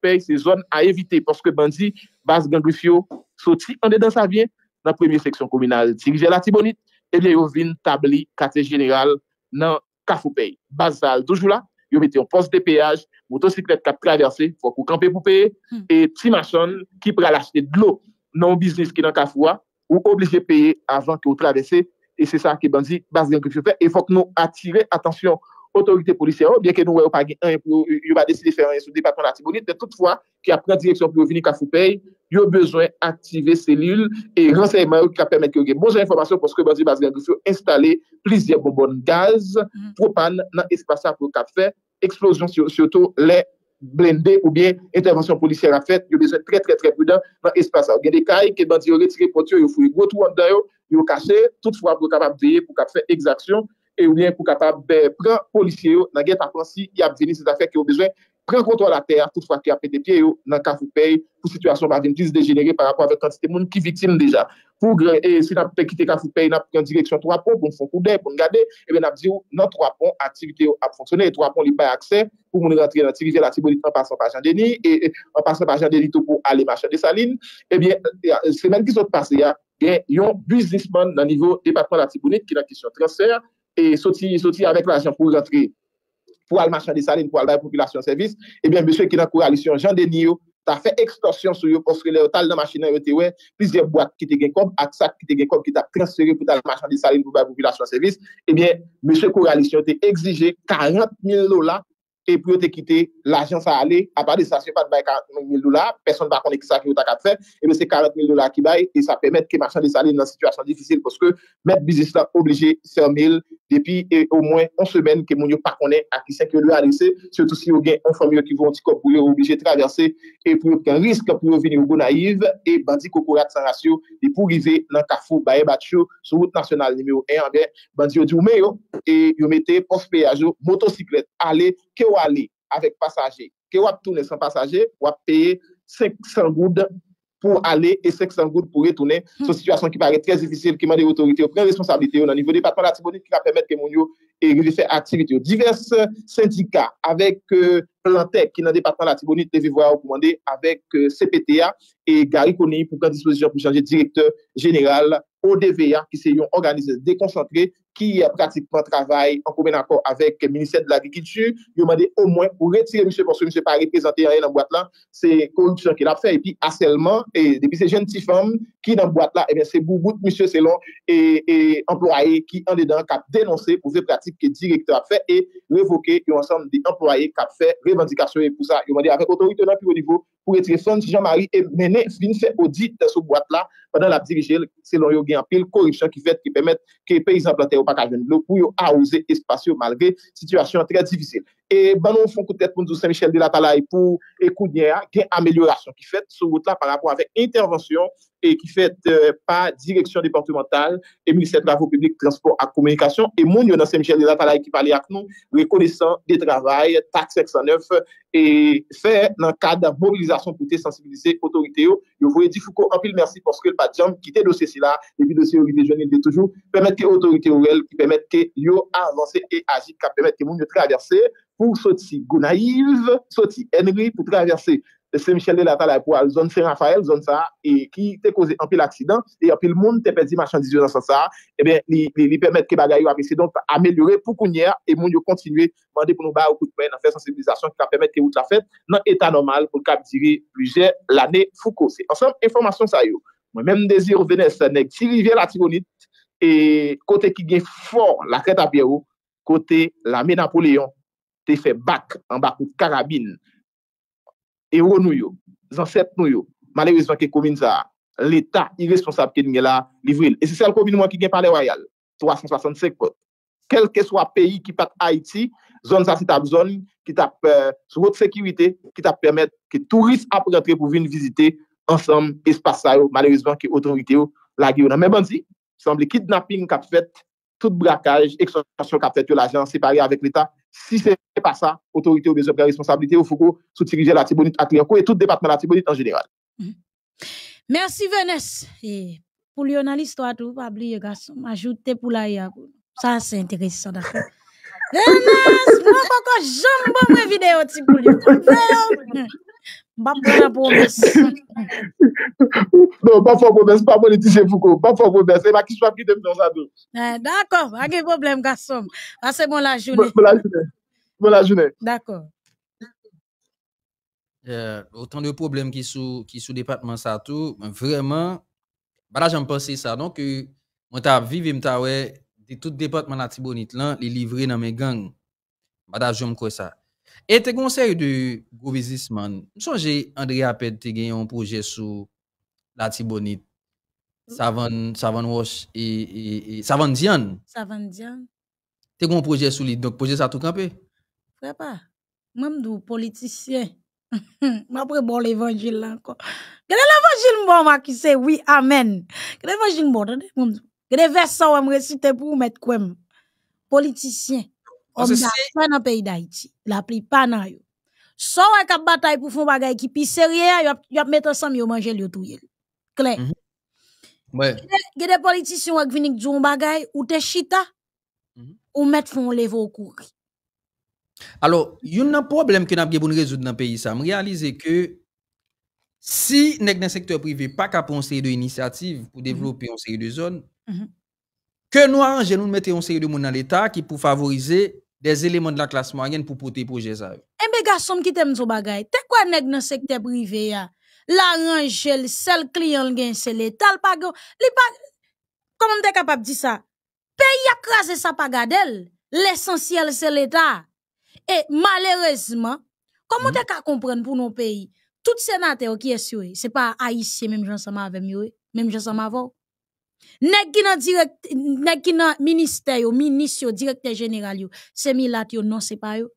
payer ces zones à éviter parce que bandi base gangrifio sorti en dedans ça vient dans première section communale dirigée la Tibonite et eh bien yo vinn tabli quartier général dans cafoupé basal toujours là vous mettez un poste de péage, une motocyclette qui a traversé, il faut que vous pour payer. Hmm. Et 10 machines qui peuvent acheter de l'eau. Non, business qui est dans le cas, vous obligez de payer avant que vous traversez Et c'est ça qui est bas de faites. Il faut que nous attirions l'attention. Otorite polisyen, oubyen ke nou wè ou pagi an, yo ba desi de fè an yon sou depakon atibouni, te tout fwa ki apren direksyon pou yon vini ka foupèy, yo bezwen aktive selil e renseyman yon ka pèmèd ki yo gen moujè informasyon pou s'ke bandi baz gen installe plizye bonbon gaz, propan nan espasa pou kap fè, eksplosyon si yo tou lè blendé oubyen intervensyon polisyen a fèt, yo bezwen trè trè trè brudan nan espasa. Gen de kaj, ke bandi yo retire potyo, yo fwe yon goutou an dayo, yo kache, tout fwa pou kap ap deye pou kap f e oulyen pou kata bè pran polisye yo nan gen ta pransi y ap veni se zafèk yo bezwen pran kontwa la ter toutfwa ki ap pete pye yo nan ka foupèy pou situasyon par vintise degenere par rapport avèk kantite moun ki vitine deja. Pougre, e si nan pèkite ka foupèy nan pran direksyon 3 pon pou n'fokou dè, pou n'gade, e ben ap diyo nan 3 pon aktivite yo ap fonksyonè, 3 pon li pay aksè pou moun rentre yon aktivite la tibonite an pasan pa jan deni, an pasan pa jan deni tou pou ale machè de saline, e ben semen ki sot passe ya, gen yon biznism et sorti, sorti avec l'argent pour rentrer, pour aller des salines, pour aller à la population service, eh bien, monsieur qui est dans la coalition, Jean Denio, as fait extorsion sur eux parce que les tal dans machine était plusieurs boîtes qui étaient comme AXA qui étaient comme qui t'a transféré pour aller marcher des salines pour la population service eh bien monsieur coalition t'a exigé 40 000 dollars e pou yo te kite, la jans a ale a pa de sasyon pa de bay 40.000 dolar person ba kon ekisa ki yo tak ap fe, ebe se 40.000 dolar ki bay, e sa pemet ke marchan de sale nan sitwasyon difisil, poske met bizis la oblije 100.000, depi e o mwen 1 semen ke moun yo pa konen akisen ki yo do a dese, sotou si yo gen 1 formiyo ki vou antikop, pou yo oblije traverse e pou yo ken risk, pou yo vini ou go naiv e bandi kokorat sa rasyon di e pou rive nan kafou, baye bachyo sou route nasyonal nime yo, e anbe bandi yo di oume yo, e yo mete off pay ajo, motosiklet, ale, aller avec passager, que vous tourner sans passager, vous payer 500 gouttes pour aller et 500 gouttes pour retourner. Hmm. C'est une situation qui paraît très difficile, qui demande des autorités de prendre responsabilité au niveau du département de la qui va permettre que mon et activité aux divers syndicats avec Plantec euh, qui est dans le département de la Tibonite, de Vivoires commander avec euh, CPTA et Gary Coney pour prendre disposition pour changer directeur général au DVA qui s'est organisé déconcentré qui pratiquement travaille en commun accord avec le ministère de l'Agriculture. il a demandé au moins pour retirer monsieur parce que monsieur pas représenté rien dans la boîte là. C'est corruption qu'il a fait et puis harcèlement et depuis ces jeunes petites femmes qui dans la boîte là, et eh bien c'est de monsieur Selon et, employés employé qui en dedans qui a dénoncé pour faire pratique que directeur a fait et révoquer un ensemble d'employés qui ont fait revendication et pour ça, il m'a dit avec autorité au niveau pou etre son, si Jean-Marie menen fin se odite sou boate la, padan la dirije selon yo gen apil koriksyon ki fet ki pemet ke pe izan platen yo pakaj pou yo a ouze espasyon malve situasyon trè divisil. E banon fon koutet poun tou Saint-Michel de la Talaye pou ekounyen gen ameliorasyon ki fet sou bout la par rapport avek intervensyon e ki fet euh, pa direksyon deportimental, emilisè travou publik transport ak koumenikasyon, e moun yo nan Saint-Michel de la Talaye ki pale ak nou, rekonesan de travay, tak 609 e fe nan kade a mobiliza son te sensibiliser autorité yo. Yo voye di Foucault anpil merci que l pa diyan ki dossier si la, epi dossier jeunes, il de toujou, permettre ke autorité ou elle, qui pemet que yo avance et agit, ka permet que moun yo pour pou soti Gounaïve, soti Henry pour traverser Se Michel Delata la pou al, zon se Raphael, zon sa, ki te koze anpil l'aksidan, e anpil moun te pedi machan dizyo nan sa sa, e ben li permette ke bagay yo ameliori pou kounyer, e moun yo kontinuye mande pou nou ba ou koutmen, nan fè sensibilizasyon ki ta permette ke wout la fèt, nan eta normal pou kap diri lui jè l'anè fou kosè. Ansem, informasyon sa yo, mwen mèm deziro venè sè neg, ti rivè la tironit, e kote ki gen fòr la kret apè yo, kote la mè Napoléon, te fè bak, an bak ou karabin, an bak ou karabin, où nous yo, ancêtres nous yo, malheureusement que commune ça, l'État irresponsable qui est là, livré. Et c'est le commune qui gagne parlé royal, 365 votes. Quel que soit le pays qui part Haïti, zone ça c'est zone qui tape euh, sur votre sécurité, qui t'a permettre que touristes après rentrer pour venir visiter ensemble espace ça malheureusement que autorité la Même Mais bandi, semble kidnapping qu'a fait tout braquage, extorsion a fait l'agent séparé avec l'État, si se pa sa, otorite ou bezopre responsabilite ou foko sotirije la tibonite ati yako e tout debatman la tibonite an jenera. Mm. Mersi, Vénès. Pou l'yonalistou atou, m'ajoute te pou la yako. Sa, se interese sa da fè. Vénès, mou koko jombo mwen videyo ti pou l'yonalistou. bah mbona pou mbes. Non, pa fok pou mbes, pa mbone ti chen fuko. Pa fok pou mbes, e qui swap ki dem nan sa do. Eh, dako, agen problem gasom. Ase ah, bon la journée Bon, bon la journée Bon la jounen. Dako. Euh, autant de problèmes qui sous qui sous département ça tout vraiment voilà bah j'en pensé ça donc euh, on t'a vivre m'ta ouais de tout département la Tibonite là les livrer dans mes gangs bah voilà j'aime quoi ça et te conseil de gouvizisman, msonje André Aped te gen yon proje sou la tibonit, savan, hmm? savan Wash, e, e, e, savan Diane. Savan Dian. Te gen yon proje sou li, donk proje sa tout kampe? Fè pa, mwen mdou politisyen, mwen apre bon l'evangil Gede l'evangil qui oui, amen. Gede l'evangil mwen, gede versan wè mre site pou on pas dans le pays d'Haïti. La plus pas dans yo. Sans so, une bataille pour faire choses qui pis sérieux, yop, yop mettre ensemble, yop manger le tout Claire. Mhm. Mm Il y a des politiciens qui viennent d'un bagaille ou te chita, mhm. ou mettre fond levé au courrier. Alors, il y a un problème que nous devons résoudre dans le pays, ça. réaliser que si n'est dans le secteur privé pas qu'à penser de initiatives pour mhm. développer une série de zones, que nous arrangeons, nous mettre une série de monde dans l'État qui pour favoriser Des elemen de la klasman yon pou pote pou jezav. Embe eh gasom ki tem zo bagay, te kwa neg nan sekte prive ya? La ranjel, sel kliyon gen sel etal pagyo. Koman te kapap di sa? Peyi akrase sa pagadel, l'esensyel sel etal. E malerezman, koman mm-hmm. te kapap kompren pou nou peyi? Tout senate o ki esyo e, se pa a isye, mem jan sa ma avem yo e, mem jan sa ma vo. Nèg ki nan direct nèg ki nan ministère yo, ministre directeur général yo, c'est Milat yo, non c'est pas yo.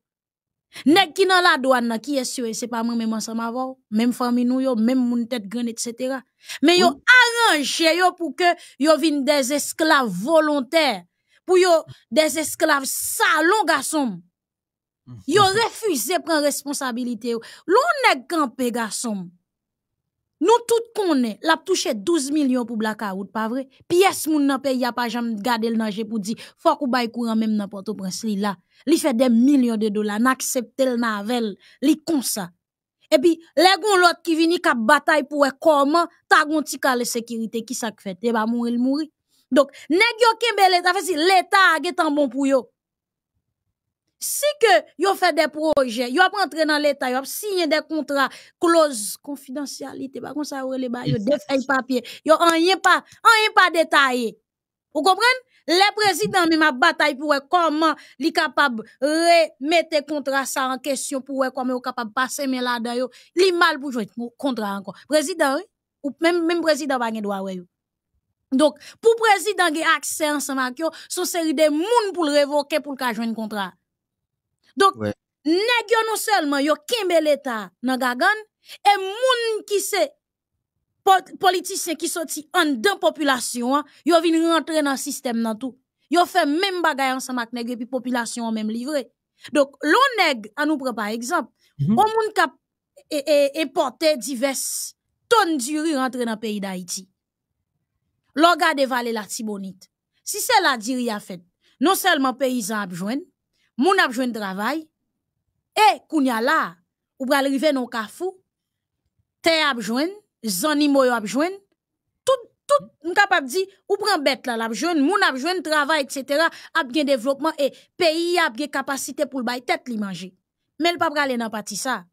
Nèg ki nan la douane qui est sûr c'est pas moi même ensemble même famille nous yo, même moun tête grande etc. Mais yo arrangé yo pour que yo vienne des esclaves volontaires, pour yo des esclaves salon garçon. Mm, yo refusé prendre responsabilité. L'on nèg campé garçon. Nous tout est, l'a touché 12 millions pour Blackout, pas vrai? Pièce moun nan pays y a pas jamais gardé le nage pour dire faut qu'on baille courant même n'importe au prince li là. Li fait des millions de dollars, n'accepte le navel, li comme ça. Et puis les l'autre qui vini k'a bataille pour comment ta gon ti la sécurité qui ça fait? Et eh ben, mourir mourir. Donc nèg yo kembe l'état fait si l'état est en bon pour yo si que yo fait des projets yo pas entré dans l'état yo a signé des contrats clause confidentialité par qu'on ça ouvre les bails yo défait papier yo rien pas rien pas détaillé vous comprenez le président m'a ma bataille pour comment il est capable de remettre le contrat ça en question pour comment ils est capable de passer mais là-dedans. Il mal pour jouer le contrat encore. Président, ou même, même président, il de avoir. Donc, pour le président qui a accès a son série de monde pour le révoquer pour le jouer le contrat. Donc, ouais. yo non seulement yo kembe l'État nan gagan, et moun ki se politicien ki soti an population, population, hein, yo vin rentre nan système nan tout. Yo fait même bagay ansan mak nègyo, pi population même livré Donc, l'on nèg, an nou prendre par exemple, mm -hmm. qui moun kap e, e, e porte divers ton diri rentre d'Haïti. L'on gade vale la tibonite. Si c'est la diri a fait non seulement paysan a besoin, mon besoin de travail et kounya y la ou pral rive non kafou te a jwenn zani moy ap a tout tout On kapab di ou prend bet la ap on a besoin de travail et cetera besoin de développement et pays ap bien capacité e, pou bay tèt li manger mais peut pas aller dans partie sa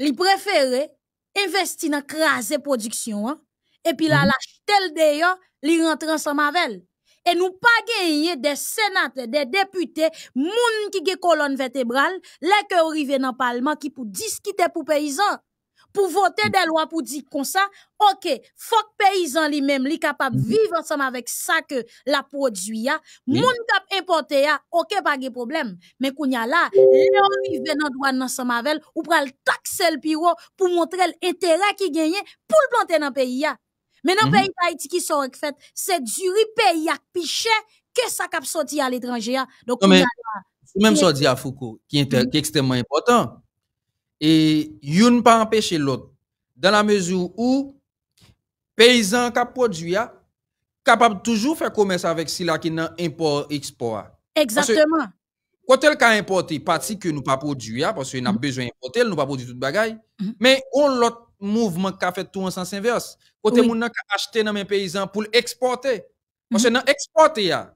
li préfère investir nan e la production et mhm. puis la lâche tel d'ailleurs li rentre ensemble avec E nou pa genye de senat, de depute, moun ki ge kolon vetebral, leke orive nan palman ki pou diskite pou peyizan. Pou vote de lwa pou di konsa, ok, fok peyizan li mem li kapap vive ansama vek sa ke la prodju ya, moun kap importe ya, ok pa ge problem. Men kou nya la, le orive ben an doan ansama vel, ou pral tak sel piro pou montre l'intera ki genye pou l'planten nan peyi ya. Mais dans le mhm. pays d'Haïti qui sort fait, c'est du pays à piché que ça cap sorti à l'étranger. Hein? Donc, même sorti à Foucault, qui est, mhm. extrêmement important. Et il ne pas empêcher l'autre. Dans la mesure où paysan a produit a, hein, capable toujours faire commerce avec Sila qui pas import export. Hein. Exactement. Quand elle a importé, partie que nous pas produit, parce qu'il a mhm. besoin d'importer, nous pas produit tout bagaille. Mais on l'autre mouvement qui a fait tout en sens inverse. Côté oui. moun nan ka dans mes paysans pour l'exporter. Mhm. Parce que dans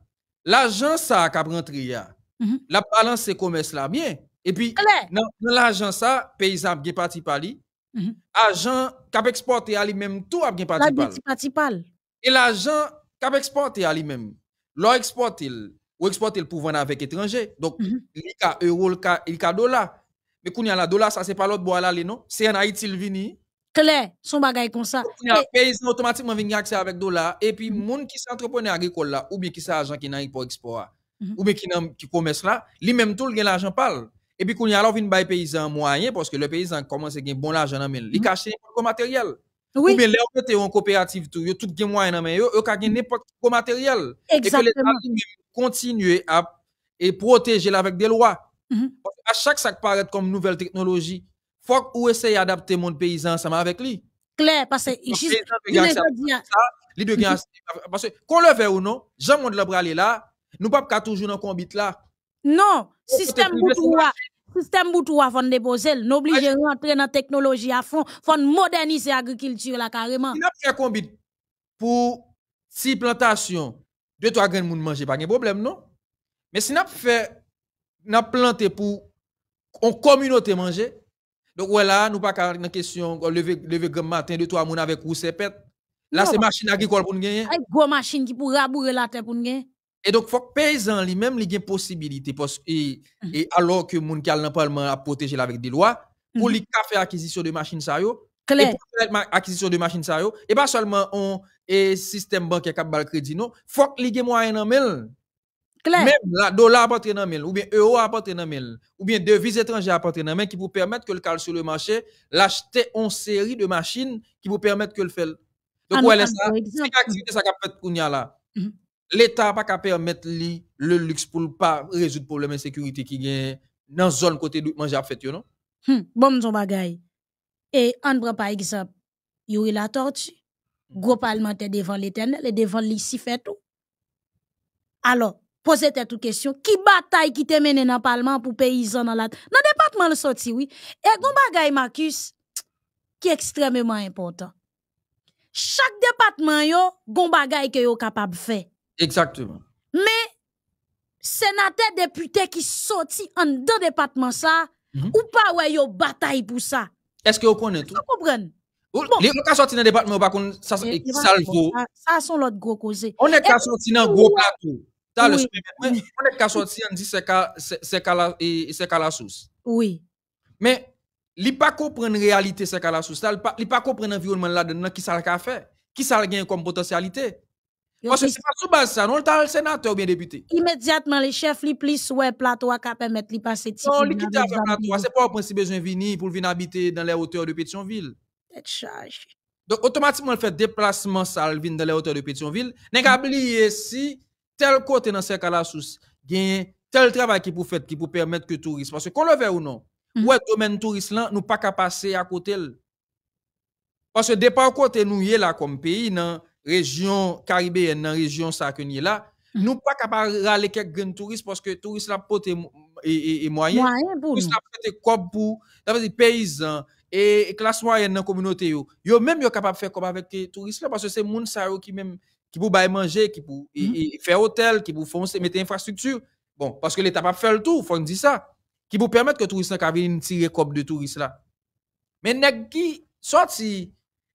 l'argent ça qui rentré mhm. la balance commerce là bien. Et puis dans l'argent ça paysan gen parti par li. Mhm. Agent qui exporté à lui-même tout a bien parti par. Et l'argent qui exporté à lui-même, l'a exporte ou exporte le pouvoir avec étranger. Donc, il y a euro, il y a dollar. Mais quand il y a la dollar, ça, c'est pas l'autre bois là, non? C'est en Haïti, il vini. Claire, son bagage comme ça. Les Paysan automatiquement viennent accès avec dollar et puis mhm. monde qui s'entrepreneur agricole là ou bien qui c'est agent qui dans pour export mhm. ou bien qui dans qui commerce là, lui même tout le l'argent parle. Et puis qu'on y a alors vinn paysan moyen parce que le paysan commence à gagner bon l'argent dans main. Il mhm. cache n'importe matériel. Ou bien les ont en coopérative tout, yo tout gagne moyen dans main yo, yo ka n'importe quoi matériel. Et que les continuer à et protéger avec des lois. À chaque ça paraît comme nouvelle technologie faut ou essayer d'adapter mon paysan ensemble avec lui. Claire, parce que juste, parce que qu'on le fait ou non, Jean monde le aller là, nous pas toujours dans combat là. Non, système boutoua, système boutoua nous déposer, à rentrer dans technologie à fond, font moderniser l'agriculture là carrément. Il a fait combat pour si plantation, deux trois graines monde manger pas de problème non. Mais si n'a fait n'a planté pour une communauté manger donc voilà, nous pas qu'à une question euh, lever lever grand matin de trois moun avec c'est pète. Là c'est machine agricole pour nous gagner. Une grosse machine qui pour rabourer la terre pour nous gagner. Et donc faut que paysan lui-même il y ait possibilité parce mhm. et, mm -hmm. et alors que mon qui a parlement à protéger avec des lois pour mm -hmm. lui faire acquisition de machines ça yo. Claire. Et pour acquisition de machines ça yo et pas seulement on et système bancaire qui a crédit non, faut qu'il y ait moyen en main. Même la dollar appartient dans ou bien euro appartient dans mail, ou bien devise étrangère à dans qui vous permettent que le cal sur le marché, l'acheter en série de machines qui vous permettent que le fait. Donc, est ah ah, ça, c'est l'activité ça qu'a fait là. Mhm. L'État n'a pas qu'à permettre li, le luxe pour ne pas résoudre le problème de sécurité qui gagne dans la zone côté de manger à fait, non? Hmm, bon, son bagay. Et on prend par exemple, Yuri la tortue, gros parlementaire devant l'éternel et devant l'ici fait tout. Alors, poser toute question qui bataille qui te mené dans le parlement pour paysans dans la dans le département le sorti oui et gon bagaille Marcus qui est extrêmement important chaque département yo gon bagay que yo capable faire exactement mais sénateur député qui sorti en dans département ça ou pas ouais yo bataille pour ça est-ce que vous connaissez tout vous comprenez Bon. Les gens qui sortent dans le département, ça, ça, ça, gros gros On On est ça, sorti dans gros plateau il le on est qu'à sortir, c'est c'est qu'à la source. Oui. Mais, il n'y a pas comprendre la réalité, c'est qu'à la source. Il n'y a pas comprendre l'environnement là-dedans, qui ça a fait, qui ça a gagné comme potentialité. Parce que c'est pas sous base ça, non, le sénateur ou bien député. Immédiatement, les chefs, les plus ouais, plateau qui permettre de passer de Non, faire un plateau, ce n'est pas au principe besoin de venir pour venir habiter dans les hauteurs de Pétionville. Donc, automatiquement, le fait déplacement, ça, le dans les hauteurs de Pétionville. N'est-ce pas si tel côté dans ce cas-là, gagne tel travail qui pour fait qui pour permettre que touristes, parce que qu'on le veut ou non, mm être ouais, domaine touriste là, nous pas qu'à passer à côté. Parce que départ côté nous y est là comme pays, dans région caribéenne, dans région ça que nous là, mm. nous pas capable râler quelques grands touristes parce que touristes la pote et, et, et moyen touristes la pote comme pour paysans et, et classe moyenne dans la communauté yo yo même yo capable faire comme avec les touristes là parce que c'est monde ça qui même qui pour manger, qui pour mm-hmm. faire hôtel, qui pour mettre infrastructure. Bon, parce que l'État pas faire le il faut dire ça. Qui pour permettre que les touristes viennent tirer coupe de touristes là. Mais nèg qui sorti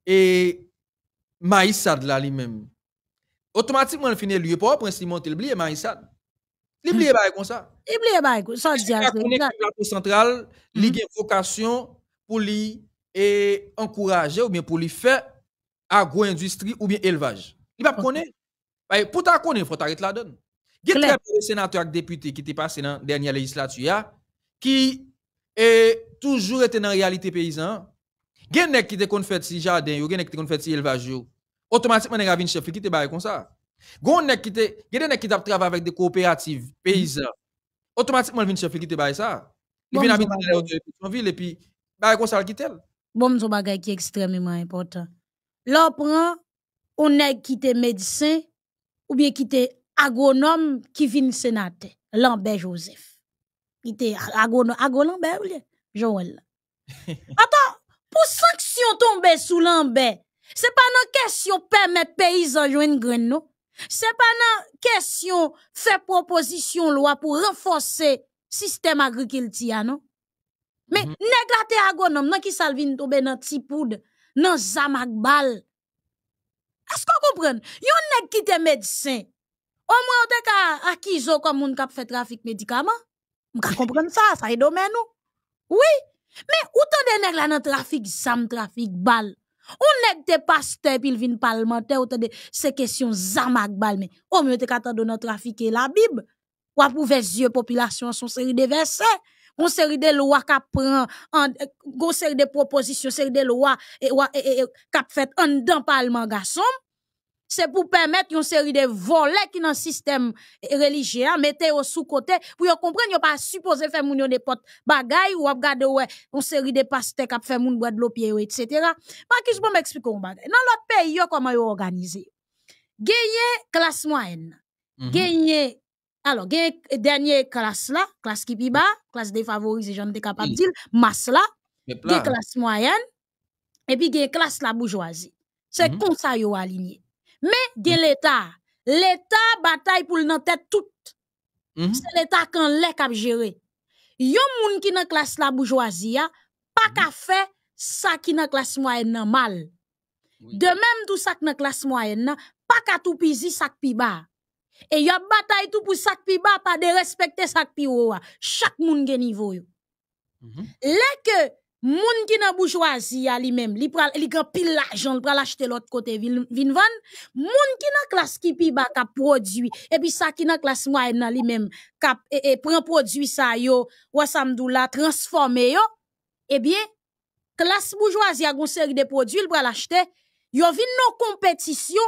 et maïsad là lui-même. Automatiquement, il finit lieu pour prince monter le blier maïsad. sad. Il blier mm-hmm. pas comme ça. Il blier pas comme ça dire ça. central, il mm-hmm. une vocation pour lui encourager ou bien pour lui faire agro-industrie ou bien élevage. Il va connaître. Pour ta connaître, il faut t'arrêter la donne. Il y a très sénateurs et députés qui étaient passés dans la dernière législature qui ont eh, toujours été dans la réalité paysan. Il y a des qui ont fait si jardin, il y qui ont fait des élevage. Automatiquement, il y a des chef qui te fait comme ça. Il y a des qui ont travaillé avec des coopératives paysans. Automatiquement, il y a des chef qui te fait ça. Il vient habiter dans la ville et puis, barré comme ça, le quitte. Bon, c'est un bagage qui est extrêmement important. Là, ou nèg qui était médecin ou bien qui était agronome qui vient sénateur Lambert Joseph qui était agronome agro Lambert Joël attends pour sanction tomber sous Lambert c'est pas une question permettre paysan joindre graine non c'est pas une question faire proposition loi pour renforcer système agricole non mais mm -hmm. nèg la qui agronome nan qui salvin tomber dans tipoud nan zamak est-ce qu'on comprend? Yon nèg qui te médecin. Au moins, on te ka akizo comme moun kap fait trafic médicament. On comprend ça, ça est domaine nous. Oui. Mais, autant t'en de là, la trafic, trafic zam, trafic bal. Ou nèg te pasteur puis il vient ou autant de se questions, zam ak bal. Mais, au moins, on te ka trafic et la Bible. Ou pour pouvez yeux population son série de versets on série de lois qui prend, une série de propositions, série de lois e, e, e, et et fait en dans parlement garçon. C'est pour permettre une série de volets qui dans système religieux, mettez au sous-côté, pour comprendre, yon pas supposé faire moun des potes bagay, ou regarder ouais, une série de pasteurs qui fait moun bois de l'eau pied, etc. Pas qui je peux m'expliquer un bagay. Dans l'autre pays, comment yon organisé? Gagner classe moyenne. Mm alors, dernière dernier classe là, classe qui piba, classe défavorisée, j'en ai capable de dire, masse là, classe moyenne, et puis classe la bourgeoisie. C'est mhm. comme ça ça aligné. Mais mhm. l'État. L'État bataille pour tête tout. Mhm. C'est l'État qui l'est kap géré. Yon moun qui nan classe la bourgeoisie, pas fait ça qui nan classe moyenne normal. mal. De même tout ça qui nan classe moyenne, pas ka tout pisi ça qui piba. Et y a bataille tout pour sac pi pas de respecter sac pi a. Hein. Chaque moun gen niveau yo. Mhm. la que moun ki nan bourgeoisie a li même li pral li pile l'argent, pour pral acheter l'autre côté vin van, moun ki nan classe ki pi bas ka produit et puis sa ki nan classe moyenne nan li même ka prend produit ça yo, ou samdou la transformer yo, eh bien classe bourgeoisie a gon série de produits, li pral acheter, yo vin compétition,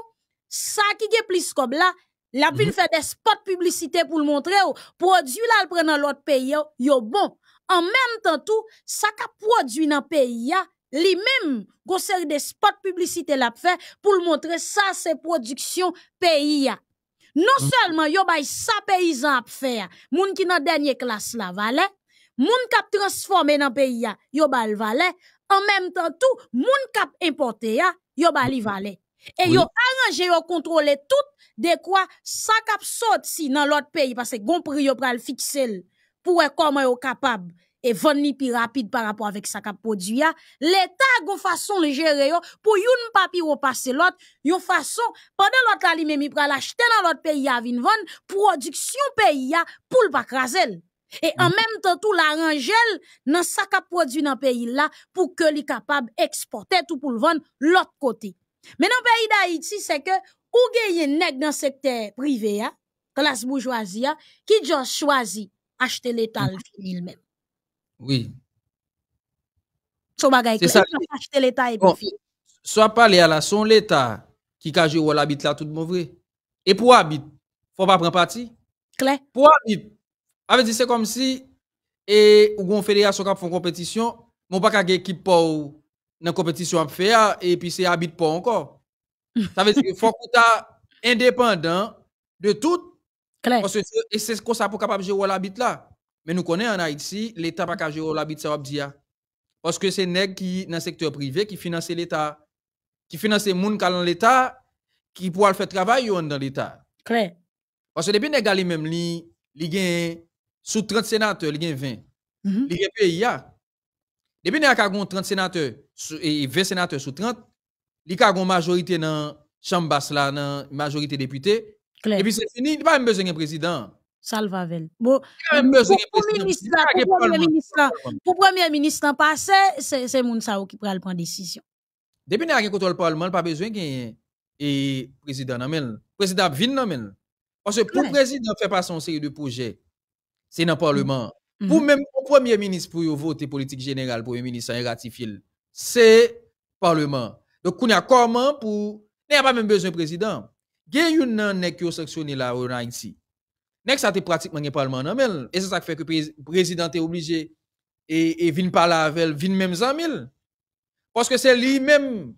ça qui est plus comme là la mhm. fait des spots publicité pour le montrer, produit là, le dans l'autre pays, yo bon. En même temps tout, ça qu'a produit dans pays li même gon série de spots publicités l'a fait pour le montrer ça c'est production pays Non mhm. seulement yo bay ça paysan a fait, moun qui dans dernière classe là valait, moun k'ap transformer dans pays yo bal valait, en même temps tout moun k'ap importer yo li valait. Et yon yo arrangé, yo contrôlé tout de quoi ça cap si dans l'autre pays parce que gon prix yo pral fixel pour comment yo capable et vendre ni plus rapide par rapport avec sa cap produit l'état gon façon le gérer yo pour youn papi ou passe l'autre yon façon pendant l'autre la li même pral acheter dans l'autre pays a vin vendre production pays a pour le pas et en mm. même temps, tout l'arrangel dans sa cap produit dans pays là pour que li capable exporter tout pour le vendre l'autre côté. Mais dans le pays d'Haïti, c'est que, ou des nèg dans le secteur privé, la hein, classe bourgeoisie, hein, qui ont choisi acheter l'État mm-hmm. lui-même. Oui. c'est ça. Bon, soit parler à la son l'État qui a ou l'habit là tout mauvais. Et pour habit, faut pas prendre parti. Claire. Pour habiter, c'est comme si, et ou une fédération qui font compétition, mon pas qu'à équipe pour dans compétition à faire et puis c'est habite pas encore. Ça veut dire qu'il faut que tu indépendant de tout. Parce que c'est ce qu'on ça pour capable gérer l'habit là. Mais nous connaissons en Haïti, l'État pas capable gérer l'habit ça dire. Parce que c'est nèg qui dans le secteur privé qui finance l'État, qui finance gens qui dans l'État, qui pourra faire travail dans l'État. Parce que depuis nèg même li, li gen sous 30 sénateurs, li gen 20. Mm -hmm. Li gen PIA. Depuis nèg a 30 sénateurs, et 20 sénateurs sous 30, il y a majorité dans la chambre basse, là, dans la majorité des députés. Et puis c'est fini, il n'y a pas besoin d'un président. Salvavel. Bon, pour premier ministre pour premier ministre pour premier ministre passé, c'est moun sa qui prend la décision. Depuis n'a gen contrôle parlement, pas besoin gen et président nan Président vin nan Parce que pour président fait passer une série de projets, c'est dans parlement. Pour même premier ministre pour voter politique générale, premier ministre ratifier c'est parlement. Donc, on a comment pour. Il n'y a pas même besoin de président. Il y a une qui a sanctionné là en Haïti. Nek sa te pratiquement un parlement mel. Et c'est ça qui fait que le président est obligé et, et vient parler avec elle, vient même zamil. Parce que c'est lui-même,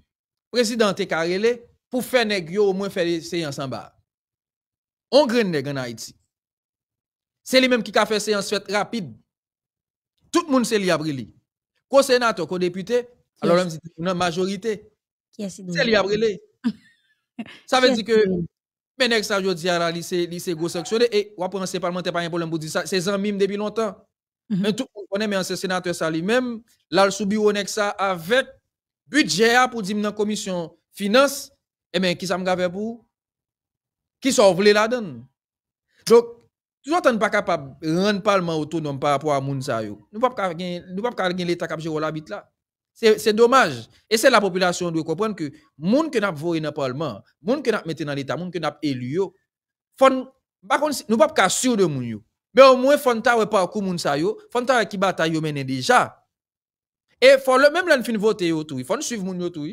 président est carrelé, pour faire yo au moins faire des séances en bas. On graine nèg en Haïti. C'est lui-même qui a fait séance fait rapide. Tout le monde c'est lui après lui. Ko sénateur, ko député, alors, on dit, une majorité. C'est lui après Ça veut dire que, Benek ça, je dis à la lycée, lycée gros sanctionné, et on prend ces pas pas un problème pour dire ça. C'est un mime depuis longtemps. Mm-hmm. Mais tout le monde connaît, mais un sénateur ça lui-même, là, le sous-bureau au ça avec budget pour dire dans commission finance, eh bien, qui ça me fait pour? Qui s'en voulait la donne? Donc, Toujours on pas capable de rendre le Parlement autonome par rapport à Mounsa. Nous ne pouvons pas gagner l'État qui a géré l'habit là. C'est dommage. Et c'est la population qui doit comprendre que monde que n'a voté dans le Parlement, moun que n'a mis dans l'État, monde que n'a élu, fon, nous pas pas sûr de moun yo. Mais au moins, fon ta parcours moun sa yo, fon ta qui bataille yo mené déjà. Et faut le même l'en fin vote yo tout, faut suivre moun yo tout.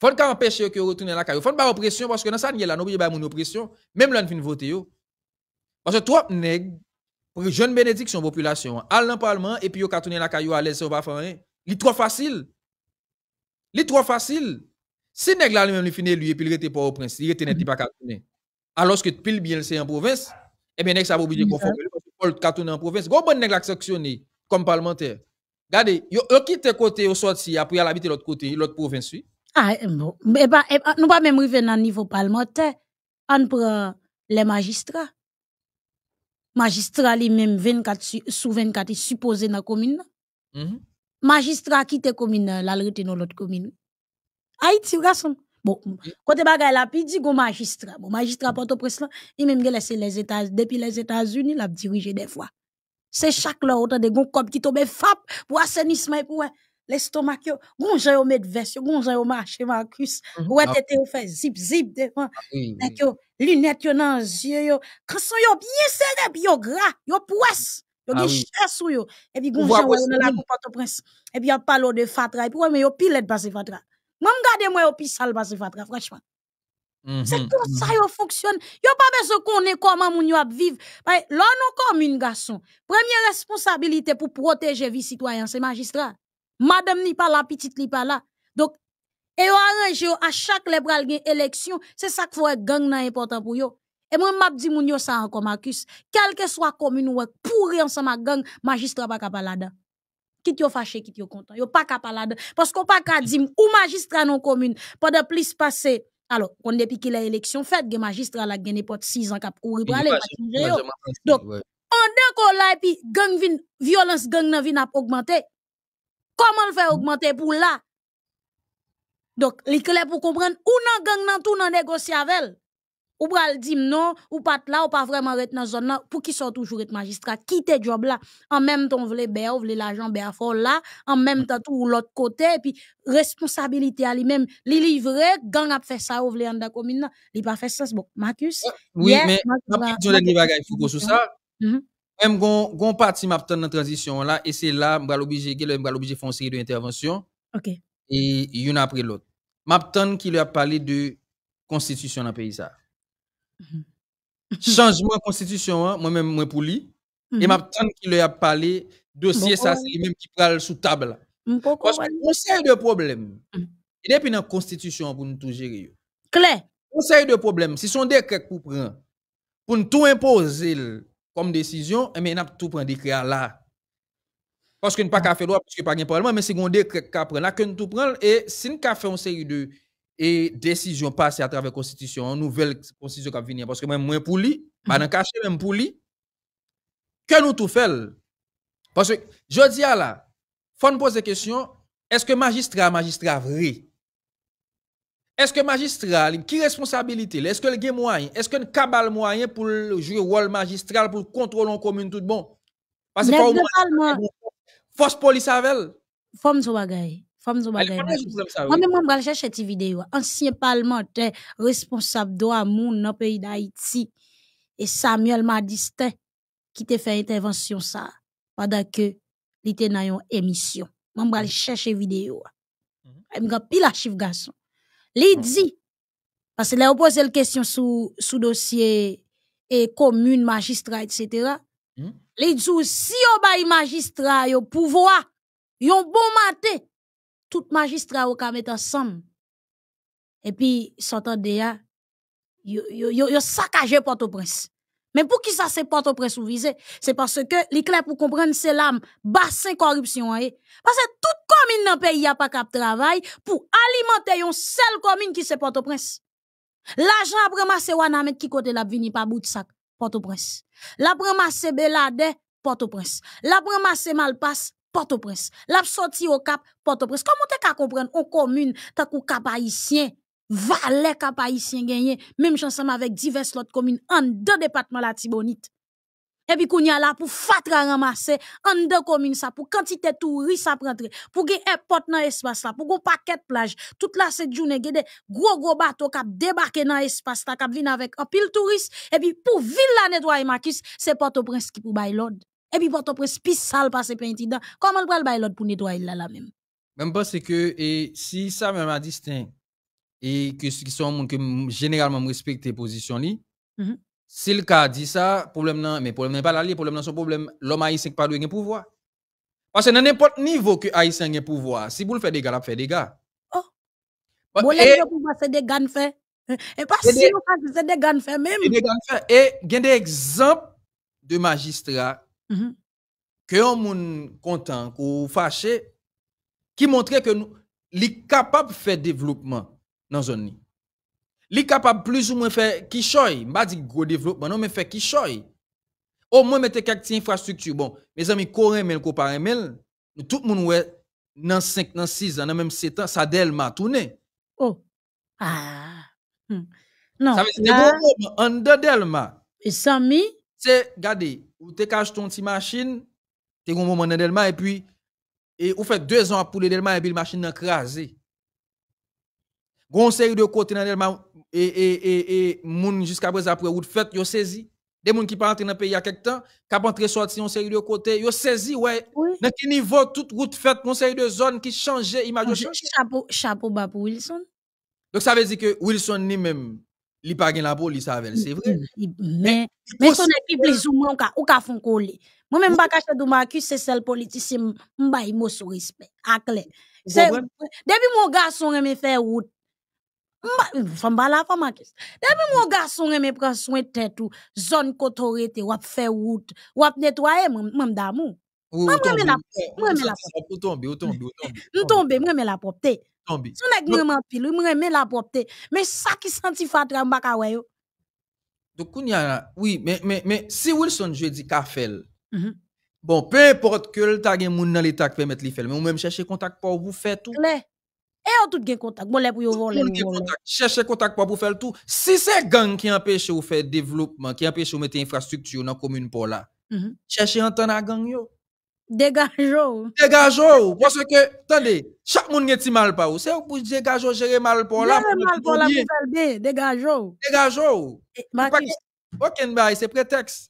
Fon ka empêcher que retourner la caillou. faut ba oppression parce que dans ça, la nous ba moun oppression, même l'en fin vote yo. Parce que trop nèg pour jeune bénédiction population, al dans parlement et puis yo ka tourner la caillou à l'aise, on va faire rien. Il est trop facile. Il est trop facile. Si nèg là lui-même lui fini et puis il était mm-hmm. pas au prince, il était net pas cartonné. Alors que pile bien c'est en province, eh bien nèg ça obligé conformer parce que Paul cartonné en province. Gros bon nèg là sanctionné comme parlementaire. Regardez, yo, yo quitte côté au sorti après aller habiter l'autre côté, l'autre province. Oui? Ah eh, bon, mais eh ben, eh, ah, pas, nous pas même revenir dans niveau parlementaire, on prend les magistrats. Magistrats lui-même 24 sur 24 est supposé dans la commune. -hmm magistrat qui te commune, la rete dans l'autre commune. Haïti, garçon. Bon, quand mm. bagay la, puis dit go magistrat. Bon, magistrat porte au presse là, il même laisse les États, depuis les États-Unis, la dirige des fois. C'est chaque l'heure, autant de comme qui tombe fap pour assainissement et pour l'estomac. Bon, j'en ai au mettre vers, bon, gens ai au marché, Marcus. Mm-hmm. Ou ah. est fait zip, zip devant? Ah mm. Lunettes yo nan yeux, yo. sont yo bien serre, yo gras, yo poisse. Yo ah, gen oui. chè sou yo. Et puis gonjan ou la port prince Et puis y a parlé de fatra. Et puis ouais, mais yo pilet basse fatra. Mwen gardez moi yo pi sale passe fatra franchement. Mm-hmm, c'est comme ça mm-hmm. yo fonctionne. Yo pas besoin qu'on est comment moun yo a vivre. Là nous comme une garçon. Première responsabilité pour protéger vie citoyen, c'est magistrat. Madame ni pas la petite ni pas là. Donc et yo arrange yo à chaque les pral élection, c'est ça qu'il faut gang nan important pour yo. Et moi, m'a dit, moun yo ça encore, Marcus, quel que soit commune ou pourri ensemble à gang, magistrat pas capalade. Qu'il soit fâché, qu'il soit content, a pas capalade. Parce qu'on pas qu'à dire, ou magistrat non commune, pendant plus passé, alors, on depuis qu'il a élection faite, les magistrat la gagné pot 6 ans, cap courir pour aller. Donc, on d'un qu'on la, et puis, gang vin, violence gang nan vin a augmenté. Comment le faire augmenter pour là? Donc, les clés pour comprendre, où nan gang nan tout nan négocier avec elle ou pral dim non, ou pas là, ou pas vraiment rete dans zone là, pour qui sont toujours être magistrat, quitter job là, en même temps, voulez bé, voulez l'argent bien fort là, en même temps tout l'autre côté, et puis responsabilité à lui-même, li livrer, gang a fait ça, ou vle en la commune là, li pas fait sens, bon, Marcus. Ah, oui, mais, après, je des bagages, faut sur ça. Même gon, gon parti m'a dans transition là, et c'est là, m'bral obligé, m'a obligé faire une série d'interventions. Ok. Et une après l'autre. M'a qui lui a parlé de constitution dans pays ça. Mhm. Changement constitution, hein, moi-même, moi pour lui. Et mhm. m'attendre qu'il a parlé, dossier ça, oh. c'est lui-même qui parle sous table. Parce que conseil de problème, mhm. il a pas de constitution pour nous tout gérer. Claire. Conseil de problème, si son décret pour prendre, pour nous tout imposer comme décision, mais eh n'a tout prendre décret là. Parce que a pas qu'à faire loi, parce que pas de parlement, mais c'est un décret qu'à prendre là, que nous tout prendre, et si nous avons fait une série de et décision passée à travers la constitution, nouvelle constitution qui va venir. Parce que même moi, pour lui, je mhm. suis même pour lui, que nous tout faisons. Parce que, je dis à la, faut nous poser la question, est-ce que magistrat, magistrat vrai? Est-ce que magistrat, qui responsabilité? Est-ce que le moyen? Est-ce que le cabal moyen pour jouer rôle magistral pour contrôler en commune tout bon? Parce que, force police avec je zo bagay cette Mwen mwen mwen responsable chèche ti videyo. Ansyen parlementaire responsable do d'Haïti et nan peyi da E Samuel Madiste ki te fè intervensyon sa. Padan ke li te nan yon emisyon. Mwen mwen bal chèche videyo. Mwen mm-hmm. mwen pil achif gason. Li mm-hmm. di, parce le ou pose l kèsyon sou, sou dosye e komune, magistra, etc. magistrat, Li di ou si yo bay magistra yo pouvoa, yon bon matin tout magistrat au kamet ensemble. Et puis, s'entende ya, yo, yo, yo, yo saccage Port-au-Prince. Mais pour qui ça c'est Port-au-Prince ou visé? C'est parce que, les clés pour comprendre c'est l'âme, bassin corruption, hein, eh. Parce que toute commune dans le pays a pas cap travail pour alimenter une seule commune qui c'est Port-au-Prince. L'argent après ramassé wana met qui côté la pas bout de sac, Port-au-Prince. L'après ramassé belade, Port-au-Prince. L'après ramassé malpasse, Port-au-Prince. Lap soti yo kap, Port-au-Prince. Kamo te ka kompren, o komune ta kou kapayisyen, vale kapayisyen genyen, menm chan seman vek divers lot komune, an de departman la tibonit. Ebi kounya la pou fatra ramase, an de komune sa, pou kantite turis sa prentre, pou ge e pot nan espas la, pou go paket plaj, tout la se jounen ge de gro-gro bato kap debake nan espas la, kap vin avèk apil turis, epi pou vil la netwa e makis, se Port-au-Prince ki pou bay lod. et puis pour porte spécial pis sale passe peinti dedans comment le bail pour nettoyer là la même même parce que et si ça même a distinct et que ce qui sont que généralement respecte position li mm-hmm. si le cas dit ça problème non mais problème n'est pas là le problème son problème l'homme haïtien pas le pouvoir parce que dans n'importe niveau que haïtien a pouvoir si vous le faites des gars fait des gars oh mais bon, et, et, pour passer des gars fait et pas si on fait des gants fait même. Et il y a des exemples de magistrats Mhm. Que on moun content, ou fâché, qui montrait que nous, li capable de faire développement dans zone ni. Li capable plus ou moins faire qui choy, pas dit gros développement, non mais faire qui choy. Au moins mettre quelques infrastructures. Bon, mes amis, Corin Mel, Coparin Mel, tout le monde ouais, dans 5, dans 6 ans, dans même 7 ans, ça delma. tourné. Oh. Ah. Hmm. Non. Ça veut dire, en dedans Delma. Et Sami? C'est, regardez, ou te cache ton petit machine, te un moment dans Delma et puis, et ou fait deux ans à pouler Delma et puis la machine n'a crasé. Gon série de côté dans Delma et, et, et, et, moun jusqu'à présent après route fête, yo saisi. Des monde qui partent dans le pays il y a quelque temps, qui ont sorti série de côté yo saisi, ouais, oui. niveau toute route fait conseil de zone qui changeait image Chapeau, chapeau bas pour Wilson. Donc ça veut dire que Wilson ni même li pa gen la police li mm, c'est vrai. Mm, mm, mais mais son ou ka fon kole. Moi même pas do Marcus, se sel suis mba sou respect, akle. Depi mon gason reme fe wout, pas la fa Marcus, depi mon garçon reme pas soin tête ou, zone kotorete wap fè wout, wap netwaye de route Moi-même la propte. la oh, oh, propte, moi-même la propreté tombe. pile, la propre. Mais ça qui senti fatra m wè yo. Donc oui, mais mais mais si Wilson je dis ka mm-hmm. Bon, peu importe que le tag moun dans l'état qui permet li fel, mais ou même chercher contact pour vous faire tout. Et on tout gen contact, bon les pour yo voler. Chercher contact pour vous faire tout. Si c'est gang qui empêche ou faire développement, qui empêche ou mettre infrastructure dans commune pour là. cherchez mm-hmm. un Chercher en temps à gang yo dégagez-vous parce que, attendez, chaque monde est mal vous c'est pour dégager, gérer mal pour là. Gérer mal pour la nouvelle, vous vous Aucun bail, c'est prétexte.